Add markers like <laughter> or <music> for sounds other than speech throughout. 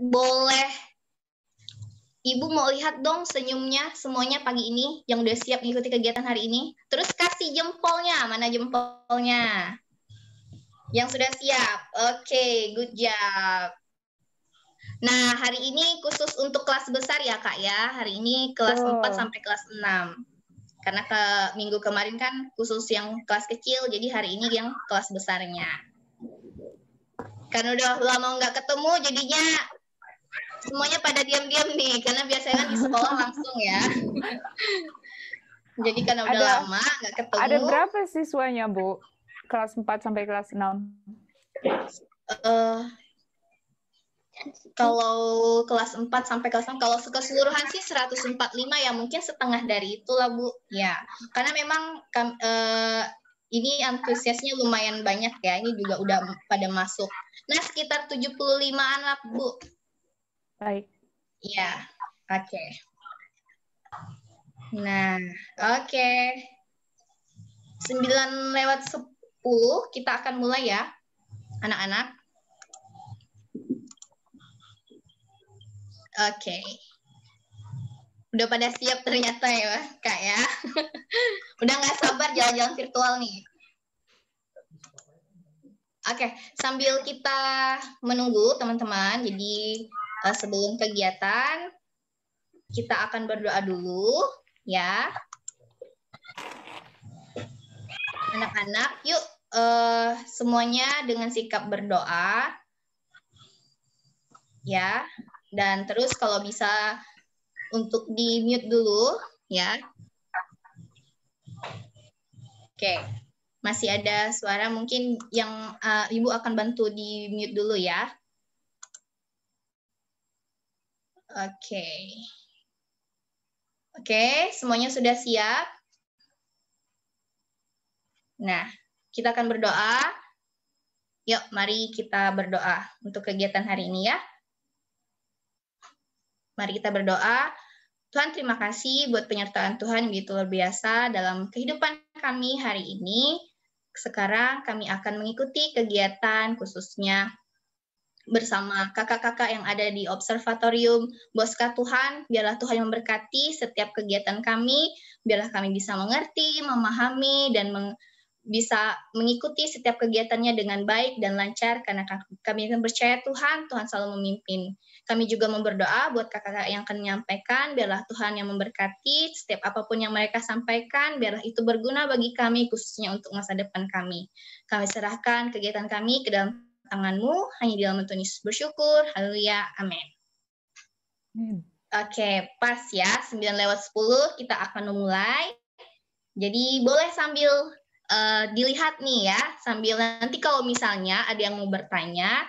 boleh Ibu mau lihat dong senyumnya semuanya pagi ini yang udah siap mengikuti kegiatan hari ini. Terus kasih jempolnya, mana jempolnya? Yang sudah siap. Oke, okay, good job. Nah, hari ini khusus untuk kelas besar ya, Kak ya. Hari ini kelas oh. 4 sampai kelas 6. Karena ke minggu kemarin kan khusus yang kelas kecil, jadi hari ini yang kelas besarnya. kan udah lama nggak ketemu, jadinya semuanya pada diam-diam nih karena biasanya kan di sekolah langsung ya. <laughs> Jadi karena udah ada, lama nggak ketemu. Ada berapa siswanya Bu? Kelas 4 sampai kelas enam? Uh, kalau kelas 4 sampai kelas 6, kalau keseluruhan sih 145 ya mungkin setengah dari itulah Bu. Ya, karena memang uh, ini antusiasnya lumayan banyak ya. Ini juga udah pada masuk. Nah, sekitar 75-an lah, Bu. Baik. Iya, oke. Okay. Nah, oke. Okay. 9 lewat 10 kita akan mulai ya, anak-anak. Oke. Okay. Udah pada siap ternyata ya, Kak ya. <laughs> Udah nggak sabar jalan-jalan virtual nih. Oke, okay. sambil kita menunggu teman-teman, jadi uh, sebelum kegiatan kita akan berdoa dulu ya. Anak-anak, yuk uh, semuanya dengan sikap berdoa ya. Dan terus kalau bisa untuk di mute dulu ya. Oke, masih ada suara mungkin yang uh, ibu akan bantu di mute dulu ya. Oke. Okay. Oke, okay, semuanya sudah siap? Nah, kita akan berdoa. Yuk, mari kita berdoa untuk kegiatan hari ini ya. Mari kita berdoa. Tuhan, terima kasih buat penyertaan Tuhan yang begitu luar biasa dalam kehidupan kami hari ini. Sekarang kami akan mengikuti kegiatan khususnya bersama kakak-kakak yang ada di observatorium Boska Tuhan. Biarlah Tuhan yang memberkati setiap kegiatan kami, biarlah kami bisa mengerti, memahami, dan meng bisa mengikuti setiap kegiatannya dengan baik dan lancar karena kami akan percaya Tuhan, Tuhan selalu memimpin. Kami juga memberdoa buat kakak-kakak yang akan menyampaikan, biarlah Tuhan yang memberkati setiap apapun yang mereka sampaikan, biarlah itu berguna bagi kami khususnya untuk masa depan kami. Kami serahkan kegiatan kami ke dalam tanganmu, hanya di dalam Yesus bersyukur. Haleluya. Amin. Oke, okay, pas ya. 9 lewat 10 kita akan memulai. Jadi boleh sambil uh, dilihat nih ya, sambil nanti kalau misalnya ada yang mau bertanya,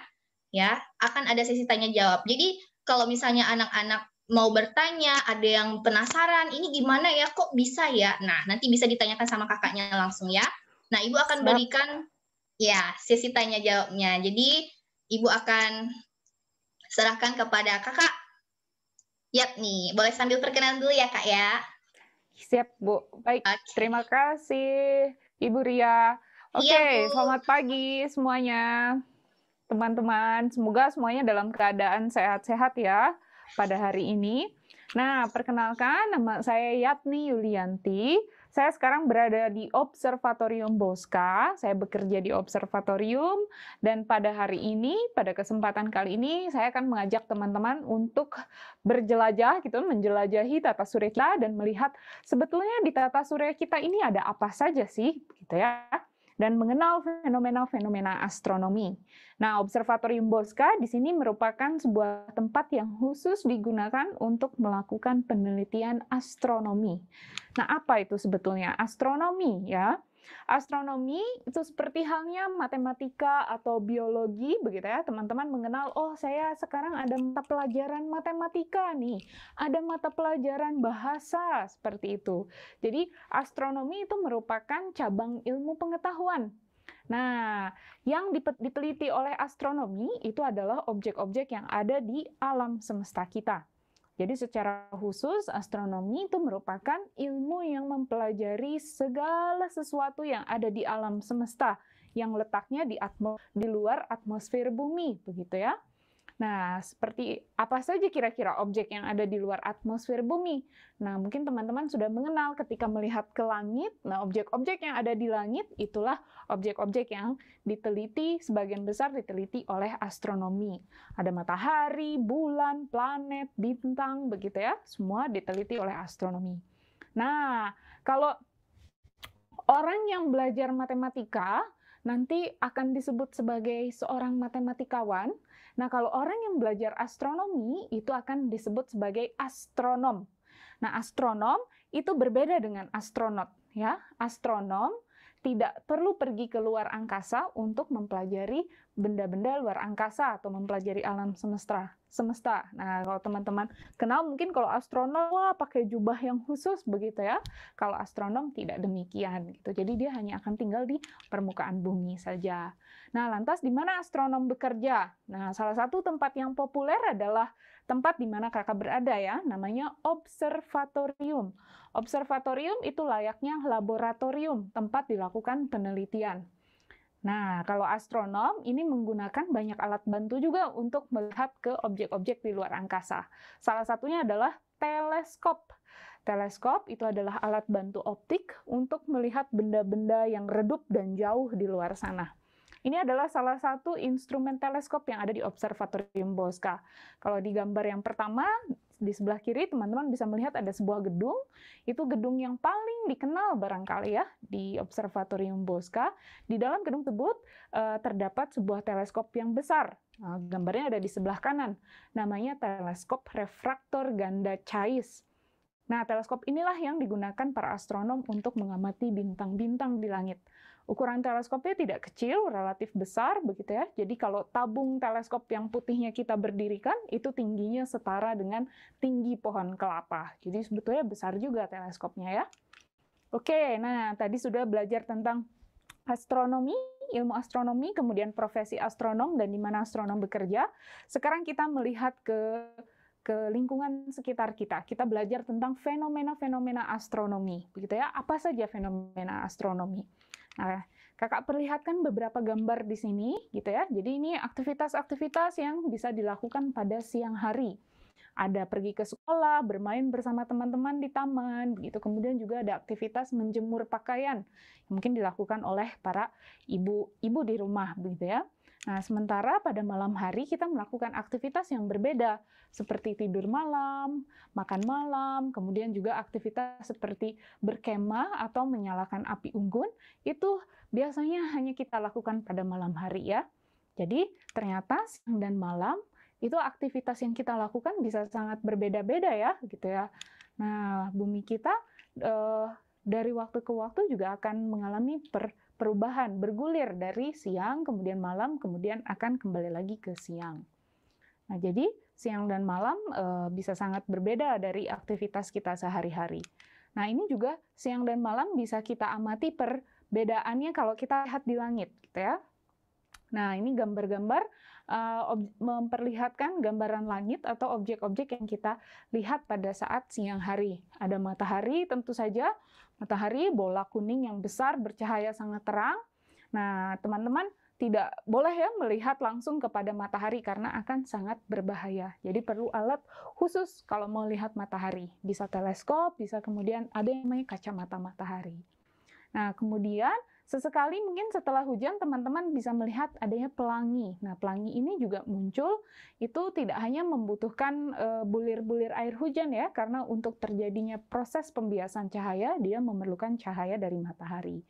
ya akan ada sesi tanya jawab. Jadi kalau misalnya anak-anak mau bertanya, ada yang penasaran, ini gimana ya, kok bisa ya? Nah, nanti bisa ditanyakan sama kakaknya langsung ya. Nah, Ibu akan Siap. berikan Ya, sesi tanya jawabnya. Jadi ibu akan serahkan kepada kakak. Yap nih, boleh sambil perkenalan dulu ya kak ya. Siap bu, baik. Okay. Terima kasih Ibu Ria. Oke, okay, ya, selamat pagi semuanya. Teman-teman, semoga semuanya dalam keadaan sehat-sehat ya pada hari ini. Nah, perkenalkan nama saya Yatni Yulianti. Saya sekarang berada di Observatorium Bosca. Saya bekerja di observatorium dan pada hari ini, pada kesempatan kali ini, saya akan mengajak teman-teman untuk berjelajah gitu, menjelajahi tata surya kita dan melihat sebetulnya di tata surya kita ini ada apa saja sih gitu ya dan mengenal fenomena-fenomena astronomi. Nah, Observatorium Bosca di sini merupakan sebuah tempat yang khusus digunakan untuk melakukan penelitian astronomi. Nah, apa itu sebetulnya astronomi ya? Astronomi itu seperti halnya matematika atau biologi begitu ya. Teman-teman mengenal oh saya sekarang ada mata pelajaran matematika nih, ada mata pelajaran bahasa seperti itu. Jadi astronomi itu merupakan cabang ilmu pengetahuan Nah, yang diteliti oleh astronomi itu adalah objek-objek yang ada di alam semesta kita. Jadi secara khusus astronomi itu merupakan ilmu yang mempelajari segala sesuatu yang ada di alam semesta yang letaknya di atmo di luar atmosfer bumi begitu ya. Nah, seperti apa saja kira-kira objek yang ada di luar atmosfer bumi? Nah, mungkin teman-teman sudah mengenal ketika melihat ke langit. Nah, objek-objek yang ada di langit itulah objek-objek yang diteliti, sebagian besar diteliti oleh astronomi. Ada matahari, bulan, planet, bintang, begitu ya. Semua diteliti oleh astronomi. Nah, kalau orang yang belajar matematika nanti akan disebut sebagai seorang matematikawan Nah, kalau orang yang belajar astronomi itu akan disebut sebagai astronom. Nah, astronom itu berbeda dengan astronot ya. Astronom tidak perlu pergi ke luar angkasa untuk mempelajari benda-benda luar angkasa atau mempelajari alam semesta. Semesta. Nah, kalau teman-teman kenal mungkin kalau astronom wah pakai jubah yang khusus begitu ya. Kalau astronom tidak demikian gitu. Jadi dia hanya akan tinggal di permukaan bumi saja. Nah, lantas di mana astronom bekerja? Nah, salah satu tempat yang populer adalah tempat di mana kakak berada ya, namanya observatorium. Observatorium itu layaknya laboratorium, tempat dilakukan penelitian. Nah, kalau astronom ini menggunakan banyak alat bantu juga untuk melihat ke objek-objek di luar angkasa. Salah satunya adalah teleskop. Teleskop itu adalah alat bantu optik untuk melihat benda-benda yang redup dan jauh di luar sana. Ini adalah salah satu instrumen teleskop yang ada di Observatorium Bosca. Kalau di gambar yang pertama, di sebelah kiri teman-teman bisa melihat ada sebuah gedung. Itu gedung yang paling dikenal barangkali ya di Observatorium Bosca. Di dalam gedung tersebut eh, terdapat sebuah teleskop yang besar. Eh, gambarnya ada di sebelah kanan. Namanya teleskop refraktor ganda Chais. Nah, teleskop inilah yang digunakan para astronom untuk mengamati bintang-bintang di langit. Ukuran teleskopnya tidak kecil, relatif besar begitu ya. Jadi kalau tabung teleskop yang putihnya kita berdirikan itu tingginya setara dengan tinggi pohon kelapa. Jadi sebetulnya besar juga teleskopnya ya. Oke, nah tadi sudah belajar tentang astronomi, ilmu astronomi, kemudian profesi astronom dan di mana astronom bekerja. Sekarang kita melihat ke ke lingkungan sekitar kita. Kita belajar tentang fenomena-fenomena astronomi, begitu ya. Apa saja fenomena astronomi? Nah, kakak perlihatkan beberapa gambar di sini, gitu ya. Jadi ini aktivitas-aktivitas yang bisa dilakukan pada siang hari. Ada pergi ke sekolah, bermain bersama teman-teman di taman, gitu. Kemudian juga ada aktivitas menjemur pakaian, yang mungkin dilakukan oleh para ibu-ibu di rumah, begitu ya. Nah, sementara pada malam hari kita melakukan aktivitas yang berbeda, seperti tidur malam, makan malam, kemudian juga aktivitas seperti berkemah atau menyalakan api unggun, itu biasanya hanya kita lakukan pada malam hari ya. Jadi, ternyata siang dan malam itu aktivitas yang kita lakukan bisa sangat berbeda-beda ya, gitu ya. Nah, bumi kita eh, dari waktu ke waktu juga akan mengalami per perubahan bergulir dari siang kemudian malam kemudian akan kembali lagi ke siang. Nah, jadi siang dan malam e, bisa sangat berbeda dari aktivitas kita sehari-hari. Nah, ini juga siang dan malam bisa kita amati perbedaannya kalau kita lihat di langit, gitu ya. Nah, ini gambar-gambar uh, memperlihatkan gambaran langit atau objek-objek yang kita lihat pada saat siang hari. Ada matahari tentu saja, matahari bola kuning yang besar bercahaya sangat terang. Nah, teman-teman tidak boleh ya melihat langsung kepada matahari karena akan sangat berbahaya. Jadi perlu alat khusus kalau mau lihat matahari. Bisa teleskop, bisa kemudian ada yang namanya kacamata matahari. Nah, kemudian Sesekali mungkin setelah hujan teman-teman bisa melihat adanya pelangi. Nah, pelangi ini juga muncul itu tidak hanya membutuhkan eh, bulir-bulir air hujan ya, karena untuk terjadinya proses pembiasan cahaya dia memerlukan cahaya dari matahari.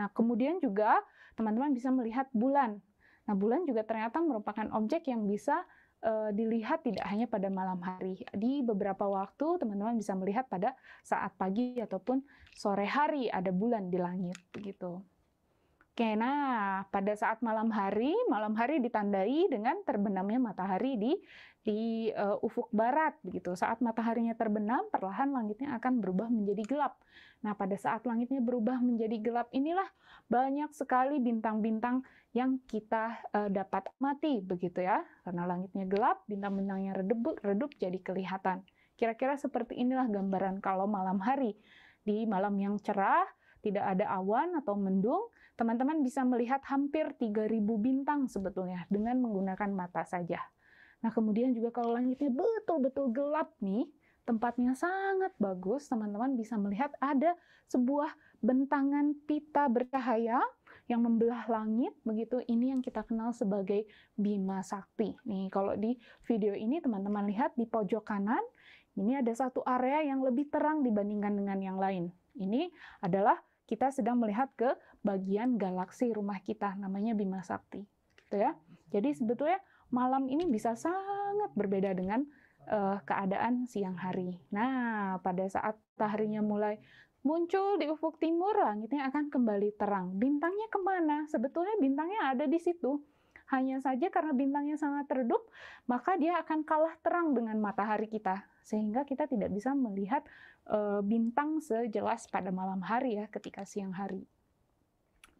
Nah, kemudian juga teman-teman bisa melihat bulan. Nah, bulan juga ternyata merupakan objek yang bisa eh, dilihat tidak hanya pada malam hari. Di beberapa waktu teman-teman bisa melihat pada saat pagi ataupun sore hari ada bulan di langit begitu. Oke, nah pada saat malam hari, malam hari ditandai dengan terbenamnya matahari di di uh, ufuk barat begitu. Saat mataharinya terbenam, perlahan langitnya akan berubah menjadi gelap. Nah, pada saat langitnya berubah menjadi gelap inilah banyak sekali bintang-bintang yang kita uh, dapat mati begitu ya. Karena langitnya gelap, bintang bintang yang redup redup jadi kelihatan. Kira-kira seperti inilah gambaran kalau malam hari. Di malam yang cerah, tidak ada awan atau mendung, teman-teman bisa melihat hampir 3000 bintang sebetulnya dengan menggunakan mata saja. Nah, kemudian juga kalau langitnya betul-betul gelap nih, tempatnya sangat bagus, teman-teman bisa melihat ada sebuah bentangan pita bercahaya yang membelah langit begitu. Ini yang kita kenal sebagai Bima Sakti. Nih, kalau di video ini teman-teman lihat di pojok kanan, ini ada satu area yang lebih terang dibandingkan dengan yang lain. Ini adalah kita sedang melihat ke bagian galaksi rumah kita namanya Bima Sakti gitu ya jadi sebetulnya malam ini bisa sangat berbeda dengan uh, keadaan siang hari nah pada saat taharinya mulai muncul di ufuk timur langitnya akan kembali terang bintangnya kemana sebetulnya bintangnya ada di situ hanya saja karena bintangnya sangat redup, maka dia akan kalah terang dengan matahari kita, sehingga kita tidak bisa melihat e, bintang sejelas pada malam hari ya ketika siang hari.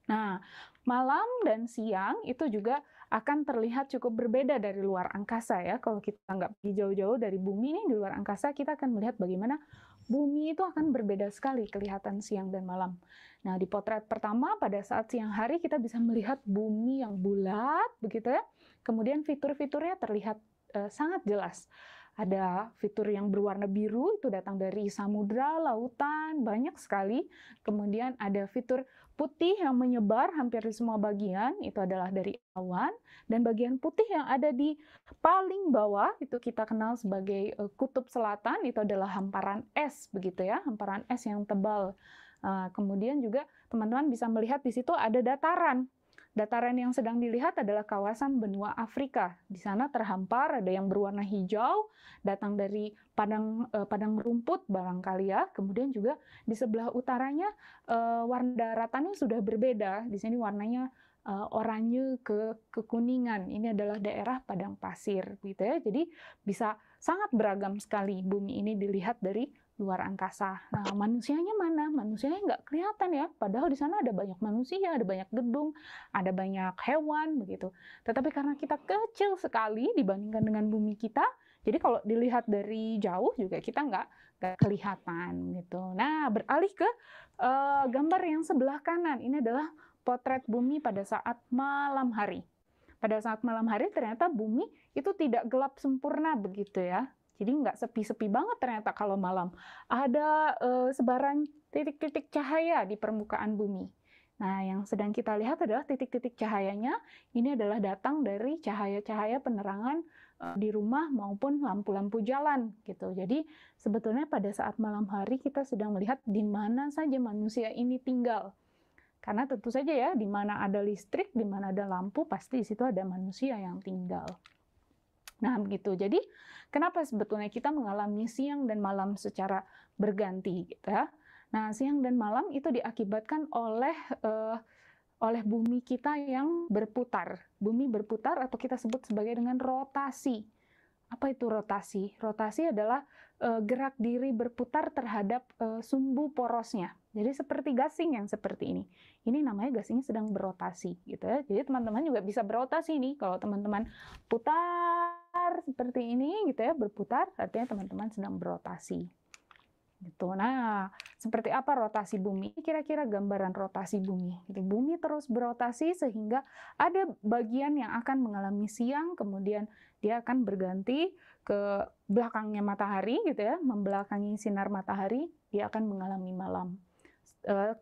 Nah, malam dan siang itu juga akan terlihat cukup berbeda dari luar angkasa ya. Kalau kita nggak pergi jauh-jauh dari bumi ini di luar angkasa, kita akan melihat bagaimana bumi itu akan berbeda sekali kelihatan siang dan malam. Nah, di potret pertama pada saat siang hari kita bisa melihat bumi yang bulat begitu ya. Kemudian fitur-fiturnya terlihat eh, sangat jelas. Ada fitur yang berwarna biru itu datang dari samudra, lautan, banyak sekali. Kemudian ada fitur Putih yang menyebar hampir di semua bagian itu adalah dari awan dan bagian putih yang ada di paling bawah itu kita kenal sebagai eh, kutub selatan itu adalah hamparan es begitu ya, hamparan es yang tebal. Ah, kemudian juga teman-teman bisa melihat di situ ada dataran Dataran yang sedang dilihat adalah kawasan benua Afrika. Di sana terhampar ada yang berwarna hijau datang dari padang eh, padang rumput barangkali ya. Kemudian juga di sebelah utaranya eh, warna daratannya sudah berbeda. Di sini warnanya eh, oranye ke kekuningan. Ini adalah daerah padang pasir gitu ya. Jadi bisa sangat beragam sekali bumi ini dilihat dari luar angkasa. Nah, manusianya mana? Manusianya nggak kelihatan ya. Padahal di sana ada banyak manusia, ada banyak gedung, ada banyak hewan begitu. Tetapi karena kita kecil sekali dibandingkan dengan bumi kita, jadi kalau dilihat dari jauh juga kita nggak nggak kelihatan gitu. Nah, beralih ke uh, gambar yang sebelah kanan. Ini adalah potret bumi pada saat malam hari. Pada saat malam hari ternyata bumi itu tidak gelap sempurna begitu ya jadi nggak sepi-sepi banget ternyata kalau malam. Ada uh, eh, sebaran titik-titik cahaya di permukaan bumi. Nah, yang sedang kita lihat adalah titik-titik cahayanya. Ini adalah datang dari cahaya-cahaya penerangan eh, di rumah maupun lampu-lampu jalan gitu. Jadi sebetulnya pada saat malam hari kita sedang melihat di mana saja manusia ini tinggal. Karena tentu saja ya di mana ada listrik, di mana ada lampu pasti di situ ada manusia yang tinggal. Nah, begitu. Jadi, kenapa sebetulnya kita mengalami siang dan malam secara berganti gitu ya? Nah, siang dan malam itu diakibatkan oleh uh, oleh bumi kita yang berputar. Bumi berputar atau kita sebut sebagai dengan rotasi. Apa itu rotasi? Rotasi adalah uh, gerak diri berputar terhadap uh, sumbu porosnya. Jadi seperti gasing yang seperti ini. Ini namanya gasingnya sedang berotasi gitu ya. Jadi teman-teman juga bisa berotasi nih kalau teman-teman putar berputar seperti ini gitu ya, berputar artinya teman-teman sedang berotasi. Gitu. Nah, seperti apa rotasi bumi? Kira-kira gambaran rotasi bumi. Gitu. Bumi terus berotasi sehingga ada bagian yang akan mengalami siang, kemudian dia akan berganti ke belakangnya matahari gitu ya, membelakangi sinar matahari, dia akan mengalami malam. Eh,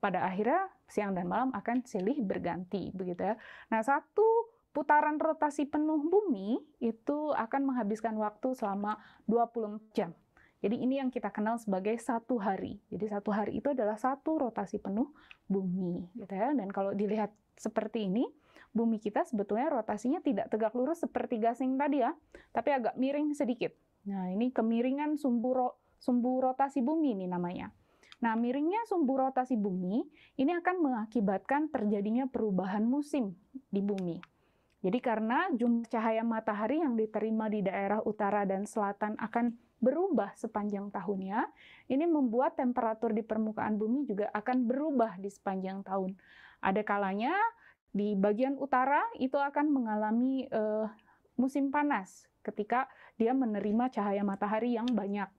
pada akhirnya siang dan malam akan silih berganti begitu ya. Nah, satu putaran rotasi penuh bumi itu akan menghabiskan waktu selama 20 jam. Jadi ini yang kita kenal sebagai satu hari. Jadi satu hari itu adalah satu rotasi penuh bumi, gitu ya. Dan kalau dilihat seperti ini, bumi kita sebetulnya rotasinya tidak tegak lurus seperti gasing tadi ya, tapi agak miring sedikit. Nah ini kemiringan sumbu, ro sumbu rotasi bumi ini namanya. Nah, miringnya sumbu rotasi bumi ini akan mengakibatkan terjadinya perubahan musim di bumi. Jadi karena jumlah cahaya matahari yang diterima di daerah utara dan selatan akan berubah sepanjang tahunnya, ini membuat temperatur di permukaan bumi juga akan berubah di sepanjang tahun. Ada kalanya di bagian utara itu akan mengalami uh, musim panas ketika dia menerima cahaya matahari yang banyak.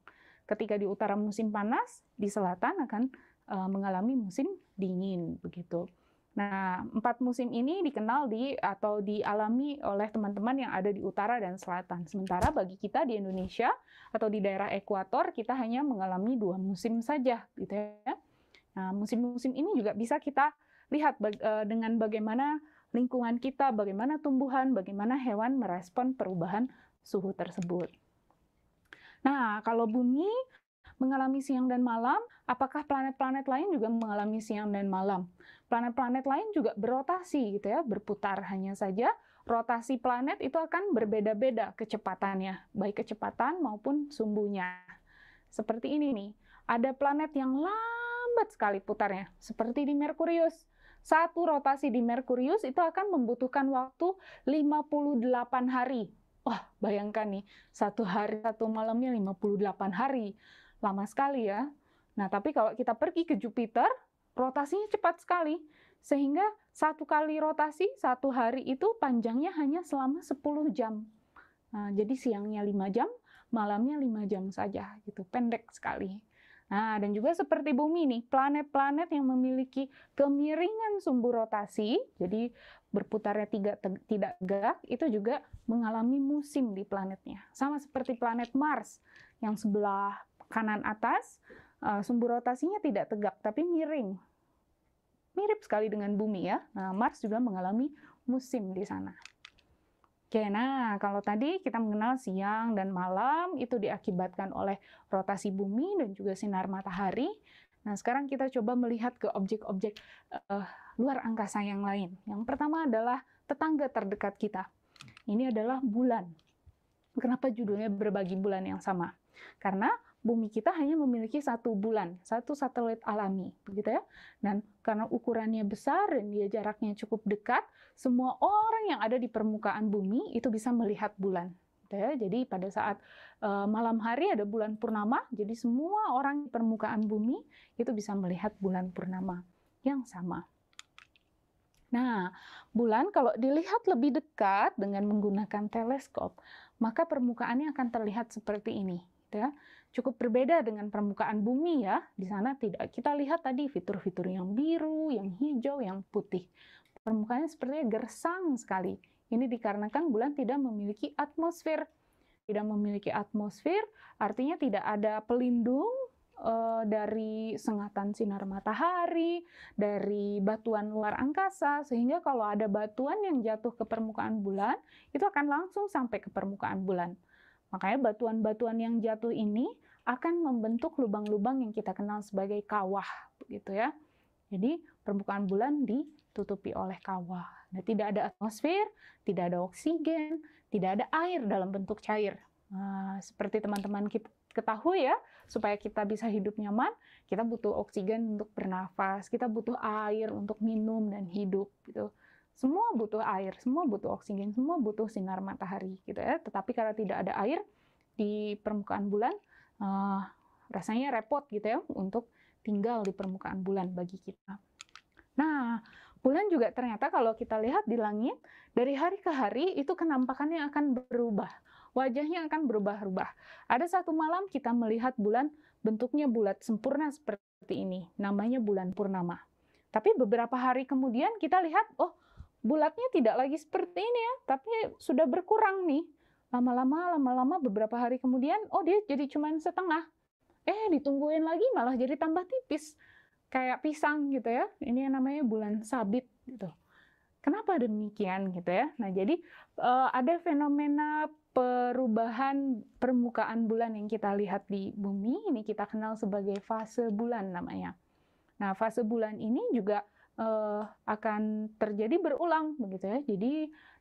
Ketika di utara musim panas, di selatan akan uh, mengalami musim dingin begitu. Nah, empat musim ini dikenal di atau dialami oleh teman-teman yang ada di utara dan selatan. Sementara bagi kita di Indonesia atau di daerah ekuator kita hanya mengalami dua musim saja, gitu ya. Nah, musim-musim ini juga bisa kita lihat eh, dengan bagaimana lingkungan kita, bagaimana tumbuhan, bagaimana hewan merespon perubahan suhu tersebut. Nah, kalau bumi mengalami siang dan malam, apakah planet-planet lain juga mengalami siang dan malam? planet-planet lain juga berotasi gitu ya, berputar. Hanya saja rotasi planet itu akan berbeda-beda kecepatannya, baik kecepatan maupun sumbunya. Seperti ini nih, ada planet yang lambat sekali putarnya, seperti di Merkurius. Satu rotasi di Merkurius itu akan membutuhkan waktu 58 hari. Wah, bayangkan nih, satu hari, satu malamnya 58 hari. Lama sekali ya. Nah, tapi kalau kita pergi ke Jupiter, rotasinya cepat sekali. Sehingga satu kali rotasi satu hari itu panjangnya hanya selama 10 jam. Nah, jadi siangnya 5 jam, malamnya 5 jam saja gitu, pendek sekali. Nah, dan juga seperti bumi nih, planet-planet yang memiliki kemiringan sumbu rotasi, jadi berputarnya tidak tidak tegak, itu juga mengalami musim di planetnya. Sama seperti planet Mars, yang sebelah kanan atas uh, sumbu rotasinya tidak tegak tapi miring. Mirip sekali dengan bumi ya. Nah, Mars juga mengalami musim di sana. Oke, nah kalau tadi kita mengenal siang dan malam itu diakibatkan oleh rotasi bumi dan juga sinar matahari. Nah, sekarang kita coba melihat ke objek-objek uh, luar angkasa yang lain. Yang pertama adalah tetangga terdekat kita. Ini adalah bulan. Kenapa judulnya berbagi bulan yang sama? Karena bumi kita hanya memiliki satu bulan, satu satelit alami, begitu ya. Dan karena ukurannya besar dan dia jaraknya cukup dekat, semua orang yang ada di permukaan bumi itu bisa melihat bulan. Gitu ya. Jadi pada saat uh, malam hari ada bulan purnama, jadi semua orang di permukaan bumi itu bisa melihat bulan purnama yang sama. Nah, bulan kalau dilihat lebih dekat dengan menggunakan teleskop, maka permukaannya akan terlihat seperti ini. Gitu ya cukup berbeda dengan permukaan bumi ya. Di sana tidak kita lihat tadi fitur-fitur yang biru, yang hijau, yang putih. Permukaannya sepertinya gersang sekali. Ini dikarenakan bulan tidak memiliki atmosfer. Tidak memiliki atmosfer artinya tidak ada pelindung uh, dari sengatan sinar matahari, dari batuan luar angkasa, sehingga kalau ada batuan yang jatuh ke permukaan bulan, itu akan langsung sampai ke permukaan bulan. Makanya batuan-batuan yang jatuh ini akan membentuk lubang-lubang yang kita kenal sebagai kawah, begitu ya. Jadi permukaan bulan ditutupi oleh kawah. Nah, tidak ada atmosfer, tidak ada oksigen, tidak ada air dalam bentuk cair. Nah, seperti teman-teman kita ketahui ya, supaya kita bisa hidup nyaman, kita butuh oksigen untuk bernafas, kita butuh air untuk minum dan hidup gitu. Semua butuh air, semua butuh oksigen, semua butuh sinar matahari gitu ya. Tetapi karena tidak ada air di permukaan bulan, uh, rasanya repot gitu ya untuk tinggal di permukaan bulan bagi kita. Nah, bulan juga ternyata kalau kita lihat di langit, dari hari ke hari itu kenampakannya akan berubah. Wajahnya akan berubah-ubah. Ada satu malam kita melihat bulan bentuknya bulat sempurna seperti ini. Namanya bulan purnama. Tapi beberapa hari kemudian kita lihat, oh bulatnya tidak lagi seperti ini ya, tapi sudah berkurang nih lama-lama lama-lama beberapa hari kemudian oh dia jadi cuman setengah eh ditungguin lagi malah jadi tambah tipis kayak pisang gitu ya ini yang namanya bulan sabit gitu kenapa demikian gitu ya nah jadi eh, ada fenomena perubahan permukaan bulan yang kita lihat di bumi ini kita kenal sebagai fase bulan namanya nah fase bulan ini juga eh, akan terjadi berulang begitu ya jadi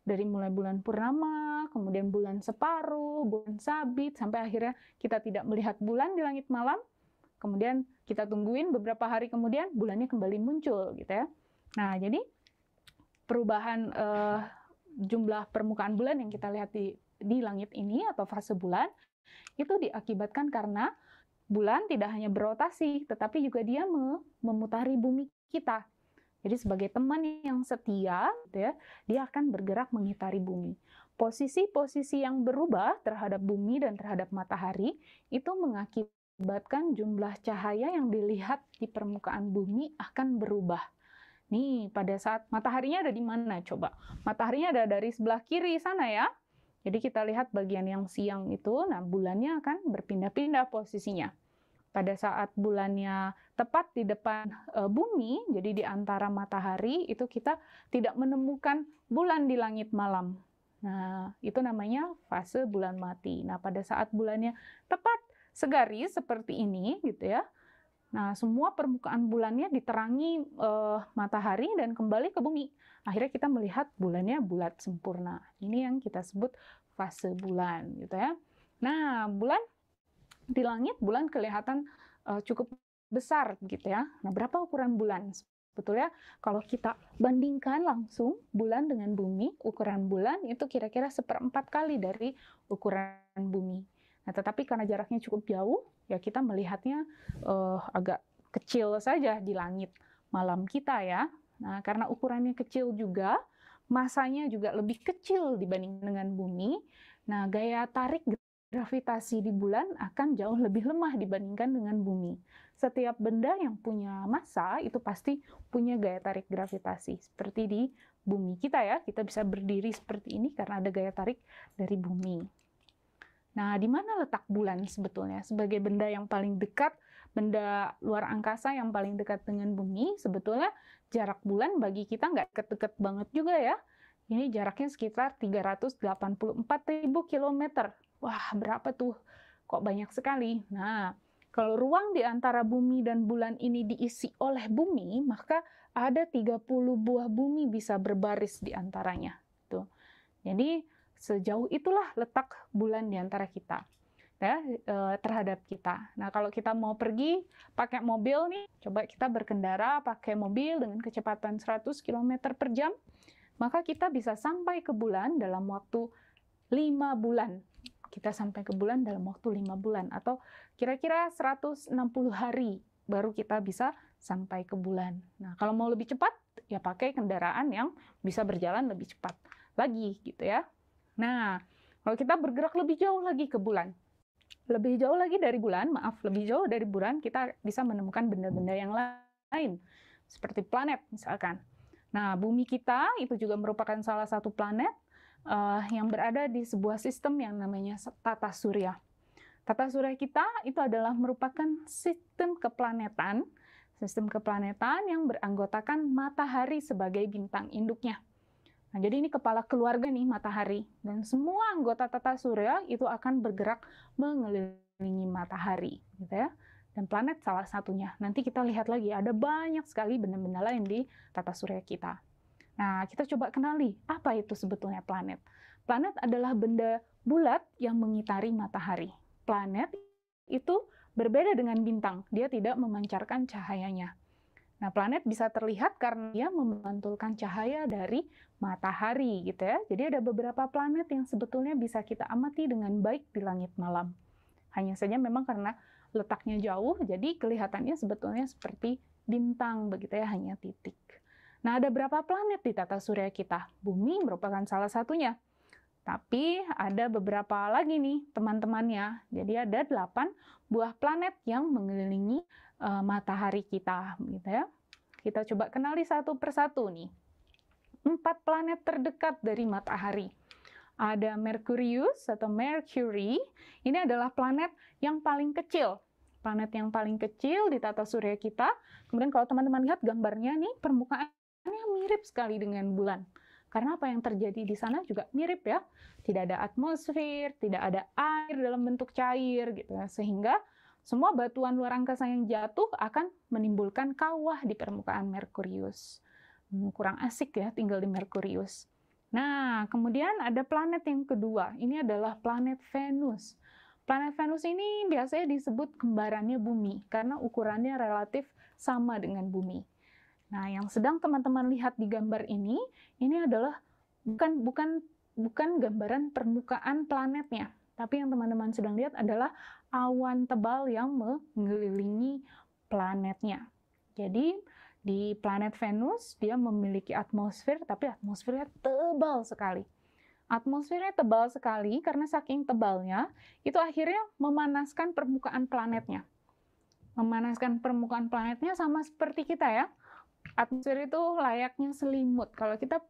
dari mulai bulan purnama, kemudian bulan separuh, bulan sabit, sampai akhirnya kita tidak melihat bulan di langit malam. Kemudian kita tungguin beberapa hari kemudian bulannya kembali muncul gitu ya. Nah, jadi perubahan uh, jumlah permukaan bulan yang kita lihat di di langit ini atau fase bulan itu diakibatkan karena bulan tidak hanya berotasi tetapi juga dia memutari bumi kita jadi sebagai teman yang setia, gitu ya, dia akan bergerak mengitari bumi. Posisi-posisi yang berubah terhadap bumi dan terhadap matahari itu mengakibatkan jumlah cahaya yang dilihat di permukaan bumi akan berubah. Nih, pada saat mataharinya ada di mana coba? Mataharinya ada dari sebelah kiri sana ya. Jadi kita lihat bagian yang siang itu, nah bulannya akan berpindah-pindah posisinya. Pada saat bulannya tepat di depan uh, bumi, jadi di antara matahari itu kita tidak menemukan bulan di langit malam. Nah, itu namanya fase bulan mati. Nah, pada saat bulannya tepat segaris seperti ini gitu ya. Nah, semua permukaan bulannya diterangi uh, matahari dan kembali ke bumi. Akhirnya kita melihat bulannya bulat sempurna. Ini yang kita sebut fase bulan gitu ya. Nah, bulan di langit bulan kelihatan uh, cukup besar gitu ya. Nah, berapa ukuran bulan? Sebetulnya kalau kita bandingkan langsung bulan dengan bumi, ukuran bulan itu kira-kira seperempat kali dari ukuran bumi. Nah, tetapi karena jaraknya cukup jauh, ya kita melihatnya uh, agak kecil saja di langit malam kita ya. Nah, karena ukurannya kecil juga, masanya juga lebih kecil dibanding dengan bumi. Nah, gaya tarik gravitasi di bulan akan jauh lebih lemah dibandingkan dengan bumi setiap benda yang punya massa itu pasti punya gaya tarik gravitasi. Seperti di bumi kita ya, kita bisa berdiri seperti ini karena ada gaya tarik dari bumi. Nah, di mana letak bulan sebetulnya? Sebagai benda yang paling dekat, benda luar angkasa yang paling dekat dengan bumi, sebetulnya jarak bulan bagi kita nggak deket-deket banget juga ya. Ini jaraknya sekitar 384.000 km. Wah, berapa tuh? Kok banyak sekali? Nah, kalau ruang di antara bumi dan bulan ini diisi oleh bumi, maka ada 30 buah bumi bisa berbaris di antaranya. Tuh. Gitu. Jadi sejauh itulah letak bulan di antara kita ya e, terhadap kita. Nah, kalau kita mau pergi pakai mobil nih, coba kita berkendara pakai mobil dengan kecepatan 100 km per jam, maka kita bisa sampai ke bulan dalam waktu 5 bulan kita sampai ke bulan dalam waktu 5 bulan atau kira-kira 160 hari baru kita bisa sampai ke bulan. Nah, kalau mau lebih cepat ya pakai kendaraan yang bisa berjalan lebih cepat lagi gitu ya. Nah, kalau kita bergerak lebih jauh lagi ke bulan. Lebih jauh lagi dari bulan, maaf, lebih jauh dari bulan kita bisa menemukan benda-benda yang lain seperti planet misalkan. Nah, bumi kita itu juga merupakan salah satu planet uh, yang berada di sebuah sistem yang namanya tata surya. Tata surya kita itu adalah merupakan sistem keplanetan, sistem keplanetan yang beranggotakan matahari sebagai bintang induknya. Nah, jadi ini kepala keluarga nih matahari dan semua anggota tata surya itu akan bergerak mengelilingi matahari, gitu ya. Dan planet salah satunya. Nanti kita lihat lagi ada banyak sekali benda-benda lain di tata surya kita. Nah, kita coba kenali apa itu sebetulnya planet. Planet adalah benda bulat yang mengitari matahari. Planet itu berbeda dengan bintang, dia tidak memancarkan cahayanya. Nah, planet bisa terlihat karena dia memantulkan cahaya dari matahari gitu ya. Jadi ada beberapa planet yang sebetulnya bisa kita amati dengan baik di langit malam. Hanya saja memang karena letaknya jauh, jadi kelihatannya sebetulnya seperti bintang begitu ya, hanya titik. Nah, ada berapa planet di tata surya kita? Bumi merupakan salah satunya. Tapi ada beberapa lagi nih teman-temannya. Jadi ada 8 buah planet yang mengelilingi e, matahari kita gitu ya. Kita coba kenali satu persatu nih. Empat planet terdekat dari matahari. Ada Merkurius atau Mercury. Ini adalah planet yang paling kecil planet yang paling kecil di tata surya kita. Kemudian kalau teman-teman lihat gambarnya nih permukaan mirip sekali dengan bulan. Karena apa yang terjadi di sana juga mirip ya. Tidak ada atmosfer, tidak ada air dalam bentuk cair gitu ya. Sehingga semua batuan luar angkasa yang jatuh akan menimbulkan kawah di permukaan Merkurius. Hmm, kurang asik ya tinggal di Merkurius. Nah, kemudian ada planet yang kedua. Ini adalah planet Venus. Planet Venus ini biasanya disebut kembarannya bumi karena ukurannya relatif sama dengan bumi. Nah, yang sedang teman-teman lihat di gambar ini, ini adalah bukan bukan bukan gambaran permukaan planetnya, tapi yang teman-teman sedang lihat adalah awan tebal yang mengelilingi planetnya. Jadi, di planet Venus dia memiliki atmosfer, tapi atmosfernya tebal sekali. Atmosfernya tebal sekali karena saking tebalnya, itu akhirnya memanaskan permukaan planetnya. Memanaskan permukaan planetnya sama seperti kita ya atmosfer itu layaknya selimut. Kalau kita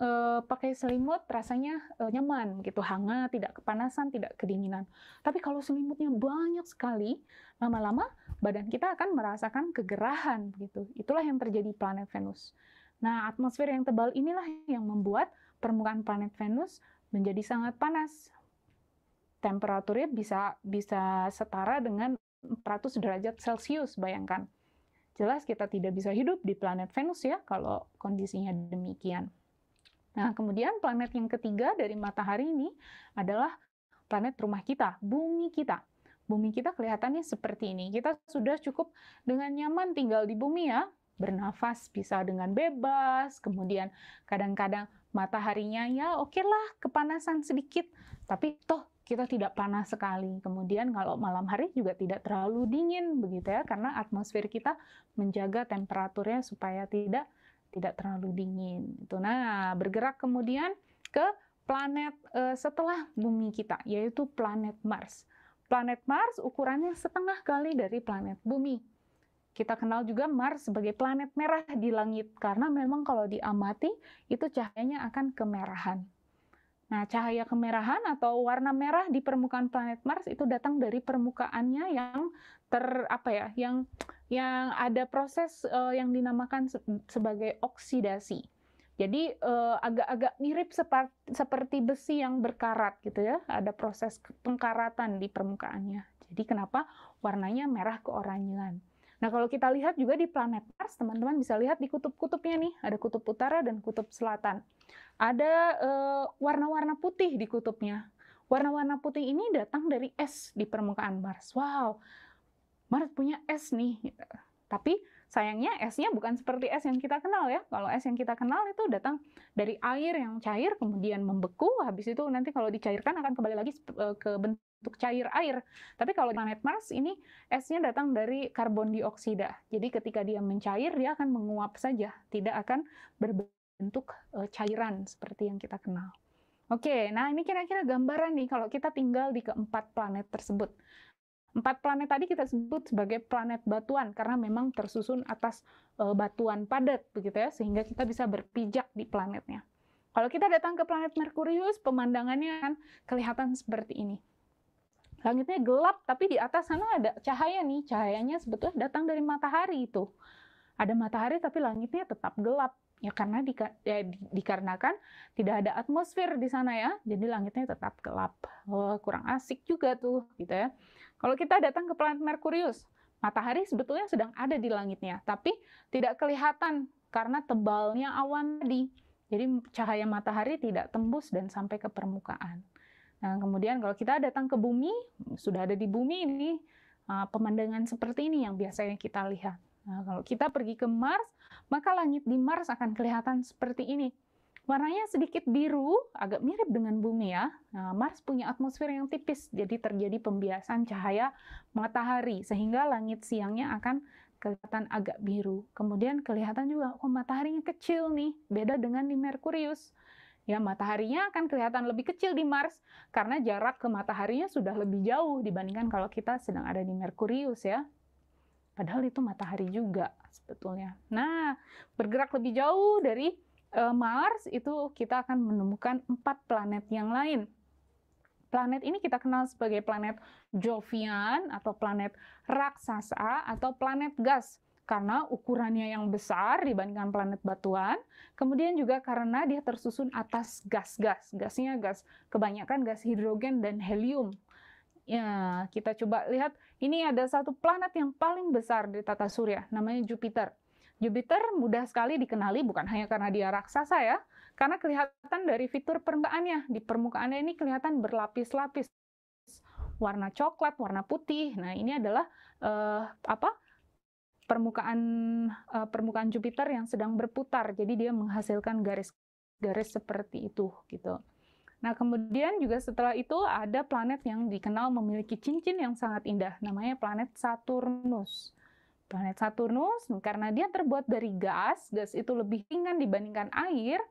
uh, pakai selimut rasanya uh, nyaman gitu, hangat, tidak kepanasan, tidak kedinginan. Tapi kalau selimutnya banyak sekali, lama-lama badan kita akan merasakan kegerahan gitu. Itulah yang terjadi planet Venus. Nah, atmosfer yang tebal inilah yang membuat permukaan planet Venus menjadi sangat panas. Temperaturnya bisa bisa setara dengan 400 derajat Celcius, bayangkan jelas kita tidak bisa hidup di planet Venus ya kalau kondisinya demikian. Nah, kemudian planet yang ketiga dari matahari ini adalah planet rumah kita, bumi kita. Bumi kita kelihatannya seperti ini. Kita sudah cukup dengan nyaman tinggal di bumi ya, bernafas bisa dengan bebas, kemudian kadang-kadang mataharinya ya oke okay lah kepanasan sedikit, tapi toh kita tidak panas sekali. Kemudian kalau malam hari juga tidak terlalu dingin begitu ya karena atmosfer kita menjaga temperaturnya supaya tidak tidak terlalu dingin. Itu nah, bergerak kemudian ke planet eh, setelah bumi kita yaitu planet Mars. Planet Mars ukurannya setengah kali dari planet bumi. Kita kenal juga Mars sebagai planet merah di langit karena memang kalau diamati itu cahayanya akan kemerahan Nah, cahaya kemerahan atau warna merah di permukaan planet Mars itu datang dari permukaannya yang ter apa ya, yang yang ada proses uh, yang dinamakan se sebagai oksidasi. Jadi eh, agak-agak uh, mirip seperti, seperti besi yang berkarat gitu ya, ada proses pengkaratan di permukaannya. Jadi kenapa warnanya merah ke oranyean? Nah, kalau kita lihat juga di planet Mars, teman-teman bisa lihat di kutub-kutubnya nih, ada kutub utara dan kutub selatan. Ada eh, warna-warna uh, putih di kutubnya. Warna-warna putih ini datang dari es di permukaan Mars. Wow, Mars punya es nih. Tapi sayangnya esnya bukan seperti es yang kita kenal ya. Kalau es yang kita kenal itu datang dari air yang cair kemudian membeku, habis itu nanti kalau dicairkan akan kembali lagi eh, ke bentuk cair air. Tapi kalau planet Mars ini esnya datang dari karbon dioksida. Jadi ketika dia mencair dia akan menguap saja, tidak akan berbentuk bentuk eh, cairan seperti yang kita kenal. Oke, nah ini kira-kira gambaran nih kalau kita tinggal di keempat planet tersebut. Empat planet tadi kita sebut sebagai planet batuan karena memang tersusun atas eh, batuan padat begitu ya, sehingga kita bisa berpijak di planetnya. Kalau kita datang ke planet Merkurius, pemandangannya kan kelihatan seperti ini. Langitnya gelap, tapi di atas sana ada cahaya nih. Cahayanya sebetulnya datang dari matahari itu. Ada matahari, tapi langitnya tetap gelap Ya karena ya, di, ya, dikarenakan tidak ada atmosfer di sana ya, jadi langitnya tetap gelap. Oh, kurang asik juga tuh gitu ya. Kalau kita datang ke planet Merkurius, matahari sebetulnya sedang ada di langitnya, tapi tidak kelihatan karena tebalnya awan tadi. Jadi cahaya matahari tidak tembus dan sampai ke permukaan. Nah, kemudian kalau kita datang ke bumi, sudah ada di bumi ini ah, pemandangan seperti ini yang biasanya kita lihat. Nah, kalau kita pergi ke Mars, maka langit di Mars akan kelihatan seperti ini. Warnanya sedikit biru, agak mirip dengan bumi ya. Nah, Mars punya atmosfer yang tipis, jadi terjadi pembiasan cahaya matahari, sehingga langit siangnya akan kelihatan agak biru. Kemudian kelihatan juga, oh mataharinya kecil nih, beda dengan di Merkurius. Ya, mataharinya akan kelihatan lebih kecil di Mars, karena jarak ke mataharinya sudah lebih jauh dibandingkan kalau kita sedang ada di Merkurius ya. Padahal itu matahari juga sebetulnya. Nah, bergerak lebih jauh dari uh, Mars itu kita akan menemukan empat planet yang lain. Planet ini kita kenal sebagai planet Jovian atau planet raksasa atau planet gas karena ukurannya yang besar dibandingkan planet batuan. Kemudian juga karena dia tersusun atas gas-gas. Gasnya gas kebanyakan gas hidrogen dan helium Ya, kita coba lihat ini ada satu planet yang paling besar di tata surya, namanya Jupiter. Jupiter mudah sekali dikenali bukan hanya karena dia raksasa ya, karena kelihatan dari fitur permukaannya. Di permukaannya ini kelihatan berlapis-lapis. Warna coklat, warna putih. Nah, ini adalah uh, apa? permukaan uh, permukaan Jupiter yang sedang berputar. Jadi dia menghasilkan garis-garis seperti itu gitu. Nah, kemudian juga setelah itu ada planet yang dikenal memiliki cincin yang sangat indah, namanya planet Saturnus. Planet Saturnus, karena dia terbuat dari gas, gas itu lebih ringan dibandingkan air.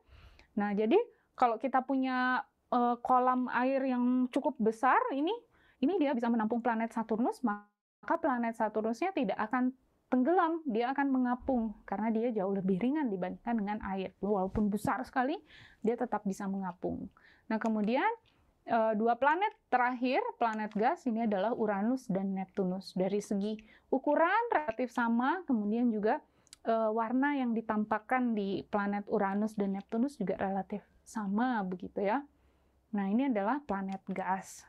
Nah, jadi kalau kita punya uh, kolam air yang cukup besar, ini ini dia bisa menampung planet Saturnus, maka planet Saturnusnya tidak akan tenggelam, dia akan mengapung karena dia jauh lebih ringan dibandingkan dengan air. Walaupun besar sekali, dia tetap bisa mengapung. Nah, kemudian eh, dua planet terakhir, planet gas ini adalah Uranus dan Neptunus. Dari segi ukuran relatif sama, kemudian juga eh, warna yang ditampakkan di planet Uranus dan Neptunus juga relatif sama begitu ya. Nah, ini adalah planet gas.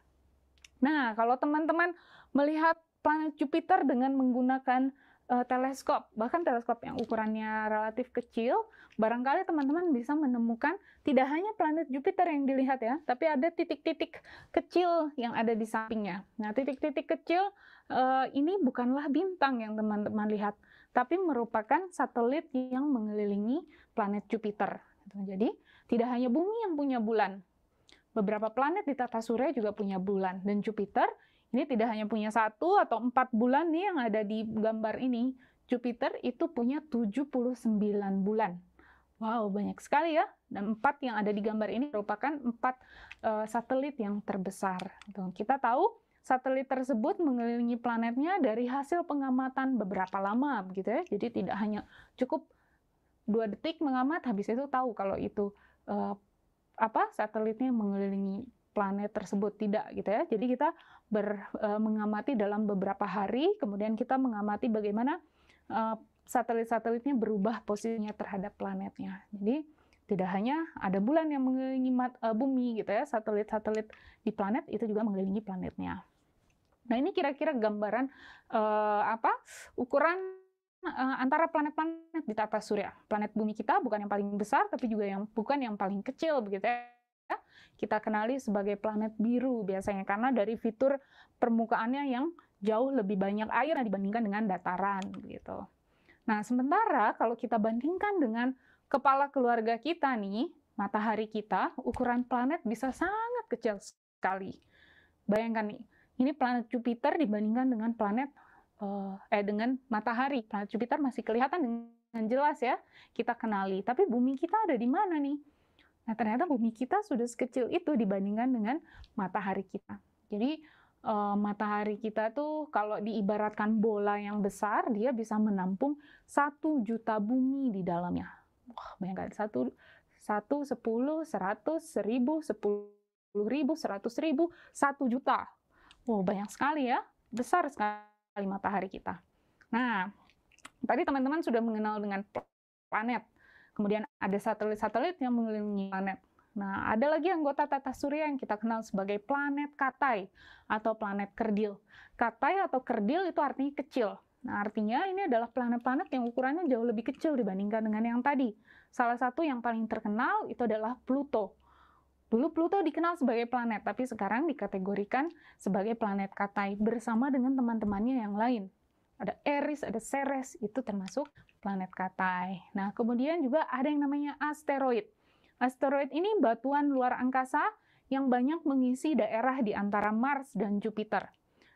Nah, kalau teman-teman melihat planet Jupiter dengan menggunakan eh, teleskop, bahkan teleskop yang ukurannya relatif kecil, Barangkali teman-teman bisa menemukan tidak hanya planet Jupiter yang dilihat ya, tapi ada titik-titik kecil yang ada di sampingnya. Nah, titik-titik kecil uh, ini bukanlah bintang yang teman-teman lihat, tapi merupakan satelit yang mengelilingi planet Jupiter. Jadi, tidak hanya bumi yang punya bulan. Beberapa planet di tata surya juga punya bulan dan Jupiter ini tidak hanya punya satu atau empat bulan nih yang ada di gambar ini, Jupiter itu punya 79 bulan. Wow, banyak sekali ya. Dan empat yang ada di gambar ini merupakan empat uh, satelit yang terbesar. Tuh, gitu. kita tahu satelit tersebut mengelilingi planetnya dari hasil pengamatan beberapa lama, gitu ya. Jadi tidak hanya cukup dua detik mengamat, habis itu tahu kalau itu uh, apa satelitnya mengelilingi planet tersebut tidak gitu ya. Jadi kita ber, uh, mengamati dalam beberapa hari, kemudian kita mengamati bagaimana uh, satelit-satelitnya berubah posisinya terhadap planetnya. Jadi tidak hanya ada bulan yang mengelilingi uh, bumi gitu ya, satelit-satelit di planet itu juga mengelilingi planetnya. Nah ini kira-kira gambaran uh, apa ukuran uh, antara planet-planet di tata surya. Planet bumi kita bukan yang paling besar, tapi juga yang bukan yang paling kecil begitu ya kita kenali sebagai planet biru biasanya karena dari fitur permukaannya yang jauh lebih banyak air dibandingkan dengan dataran gitu. Nah, sementara kalau kita bandingkan dengan kepala keluarga kita nih, matahari kita, ukuran planet bisa sangat kecil sekali. Bayangkan nih, ini planet Jupiter dibandingkan dengan planet eh, eh dengan matahari. Planet Jupiter masih kelihatan dengan jelas ya, kita kenali. Tapi bumi kita ada di mana nih? Nah, ternyata bumi kita sudah sekecil itu dibandingkan dengan matahari kita. Jadi, uh, matahari kita tuh kalau diibaratkan bola yang besar, dia bisa menampung satu juta bumi di dalamnya. Wah, bayangkan satu, satu, sepuluh, seratus, seribu, sepuluh ribu, seratus ribu, satu juta. Wow, banyak sekali ya, besar sekali matahari kita. Nah, tadi teman-teman sudah mengenal dengan planet. Kemudian ada satelit-satelit yang mengelilingi planet. Nah, ada lagi anggota tata surya yang kita kenal sebagai planet Katai atau planet Kerdil. Katai atau Kerdil itu artinya kecil. Nah, artinya ini adalah planet-planet yang ukurannya jauh lebih kecil dibandingkan dengan yang tadi. Salah satu yang paling terkenal itu adalah Pluto. Dulu Pluto dikenal sebagai planet, tapi sekarang dikategorikan sebagai planet Katai bersama dengan teman-temannya yang lain. Ada Eris, ada Ceres, itu termasuk planet Katai. Nah, kemudian juga ada yang namanya asteroid. Asteroid ini batuan luar angkasa yang banyak mengisi daerah di antara Mars dan Jupiter.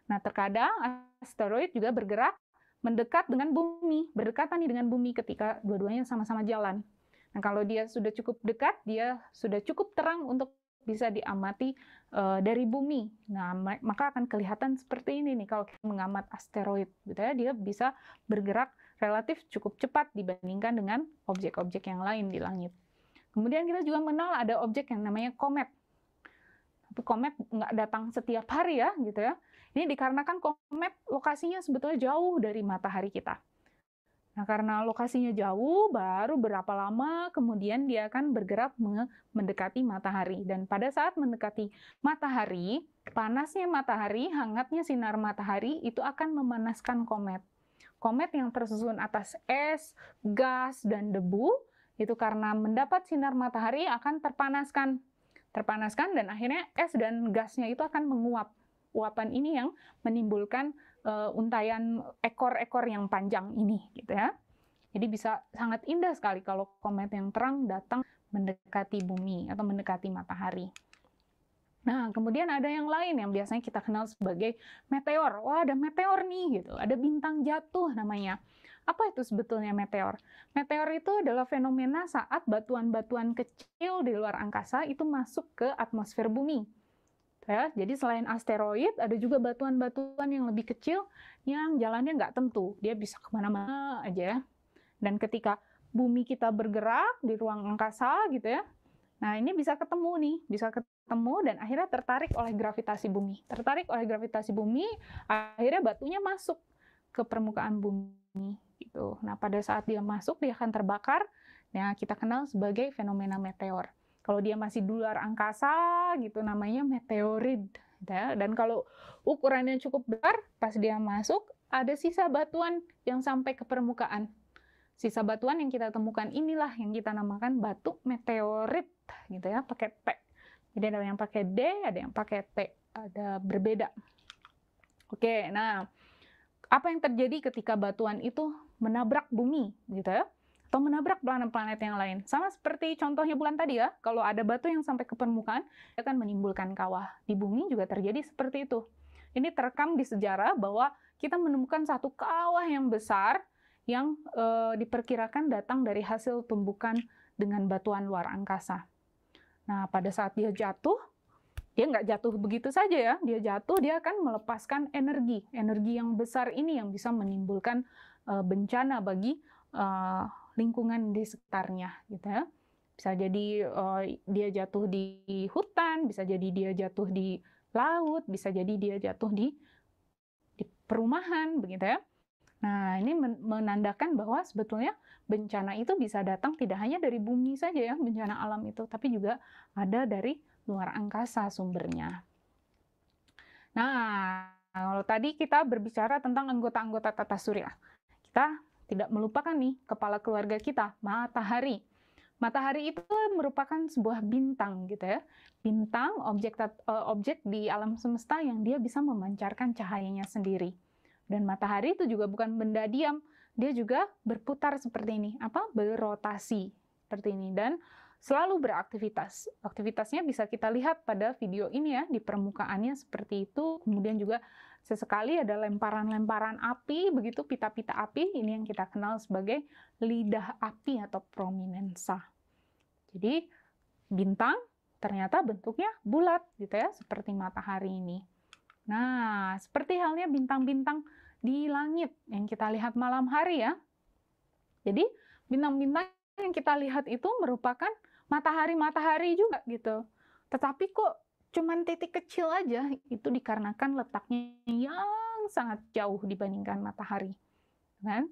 Nah, terkadang asteroid juga bergerak mendekat dengan bumi, berdekatan nih dengan bumi ketika dua-duanya sama-sama jalan. Nah, kalau dia sudah cukup dekat, dia sudah cukup terang untuk bisa diamati uh, dari bumi. Nah, maka akan kelihatan seperti ini nih kalau kita mengamat asteroid, gitu ya. Dia bisa bergerak relatif cukup cepat dibandingkan dengan objek-objek yang lain di langit. Kemudian kita juga mengenal ada objek yang namanya komet. Tapi komet nggak datang setiap hari ya, gitu ya. Ini dikarenakan komet lokasinya sebetulnya jauh dari matahari kita. Nah, karena lokasinya jauh, baru berapa lama kemudian dia akan bergerak mendekati matahari. Dan pada saat mendekati matahari, panasnya matahari, hangatnya sinar matahari itu akan memanaskan komet. Komet yang tersusun atas es, gas, dan debu itu karena mendapat sinar matahari akan terpanaskan. Terpanaskan dan akhirnya es dan gasnya itu akan menguap. Uapan ini yang menimbulkan uh, untayan ekor-ekor yang panjang ini gitu ya. Jadi bisa sangat indah sekali kalau komet yang terang datang mendekati bumi atau mendekati matahari. Nah, kemudian ada yang lain yang biasanya kita kenal sebagai meteor. Wah, ada meteor nih gitu. Ada bintang jatuh namanya. Apa itu sebetulnya meteor? Meteor itu adalah fenomena saat batuan-batuan kecil di luar angkasa itu masuk ke atmosfer bumi. Ya, jadi selain asteroid, ada juga batuan-batuan yang lebih kecil yang jalannya nggak tentu. Dia bisa kemana-mana aja. Ya. Dan ketika bumi kita bergerak di ruang angkasa gitu ya, Nah, ini bisa ketemu nih, bisa ketemu dan akhirnya tertarik oleh gravitasi bumi. Tertarik oleh gravitasi bumi, akhirnya batunya masuk ke permukaan bumi gitu. Nah, pada saat dia masuk dia akan terbakar. Nah, kita kenal sebagai fenomena meteor. Kalau dia masih di luar angkasa gitu namanya meteorit ya. Dan kalau ukurannya cukup besar, pas dia masuk ada sisa batuan yang sampai ke permukaan. Sisa batuan yang kita temukan inilah yang kita namakan batu meteorit gitu ya, pakai T. Jadi ada yang pakai D, ada yang pakai T, ada berbeda. Oke, nah apa yang terjadi ketika batuan itu menabrak bumi gitu ya atau menabrak planet-planet yang lain. Sama seperti contohnya bulan tadi ya, kalau ada batu yang sampai ke permukaan, akan menimbulkan kawah. Di bumi juga terjadi seperti itu. Ini terekam di sejarah bahwa kita menemukan satu kawah yang besar yang e, diperkirakan datang dari hasil tumbukan dengan batuan luar angkasa. Nah, pada saat dia jatuh, dia nggak jatuh begitu saja ya. Dia jatuh, dia akan melepaskan energi, energi yang besar ini yang bisa menimbulkan uh, bencana bagi uh, lingkungan di sekitarnya, gitu ya. Bisa jadi uh, dia jatuh di hutan, bisa jadi dia jatuh di laut, bisa jadi dia jatuh di, di perumahan, begitu ya. Nah, ini menandakan bahwa sebetulnya bencana itu bisa datang tidak hanya dari bumi saja ya, bencana alam itu, tapi juga ada dari luar angkasa sumbernya. Nah, kalau tadi kita berbicara tentang anggota-anggota tata surya, kita tidak melupakan nih kepala keluarga kita, matahari. Matahari itu merupakan sebuah bintang gitu ya. Bintang objek eh, objek di alam semesta yang dia bisa memancarkan cahayanya sendiri. Dan matahari itu juga bukan benda diam, dia juga berputar seperti ini, apa berotasi seperti ini dan selalu beraktivitas. Aktivitasnya bisa kita lihat pada video ini ya, di permukaannya seperti itu. Kemudian juga sesekali ada lemparan-lemparan api, begitu pita-pita api, ini yang kita kenal sebagai lidah api atau prominensa. Jadi bintang ternyata bentuknya bulat gitu ya, seperti matahari ini. Nah, seperti halnya bintang-bintang di langit yang kita lihat malam hari ya. Jadi, bintang-bintang yang kita lihat itu merupakan matahari-matahari juga gitu. Tetapi kok cuman titik kecil aja itu dikarenakan letaknya yang sangat jauh dibandingkan matahari. Kan?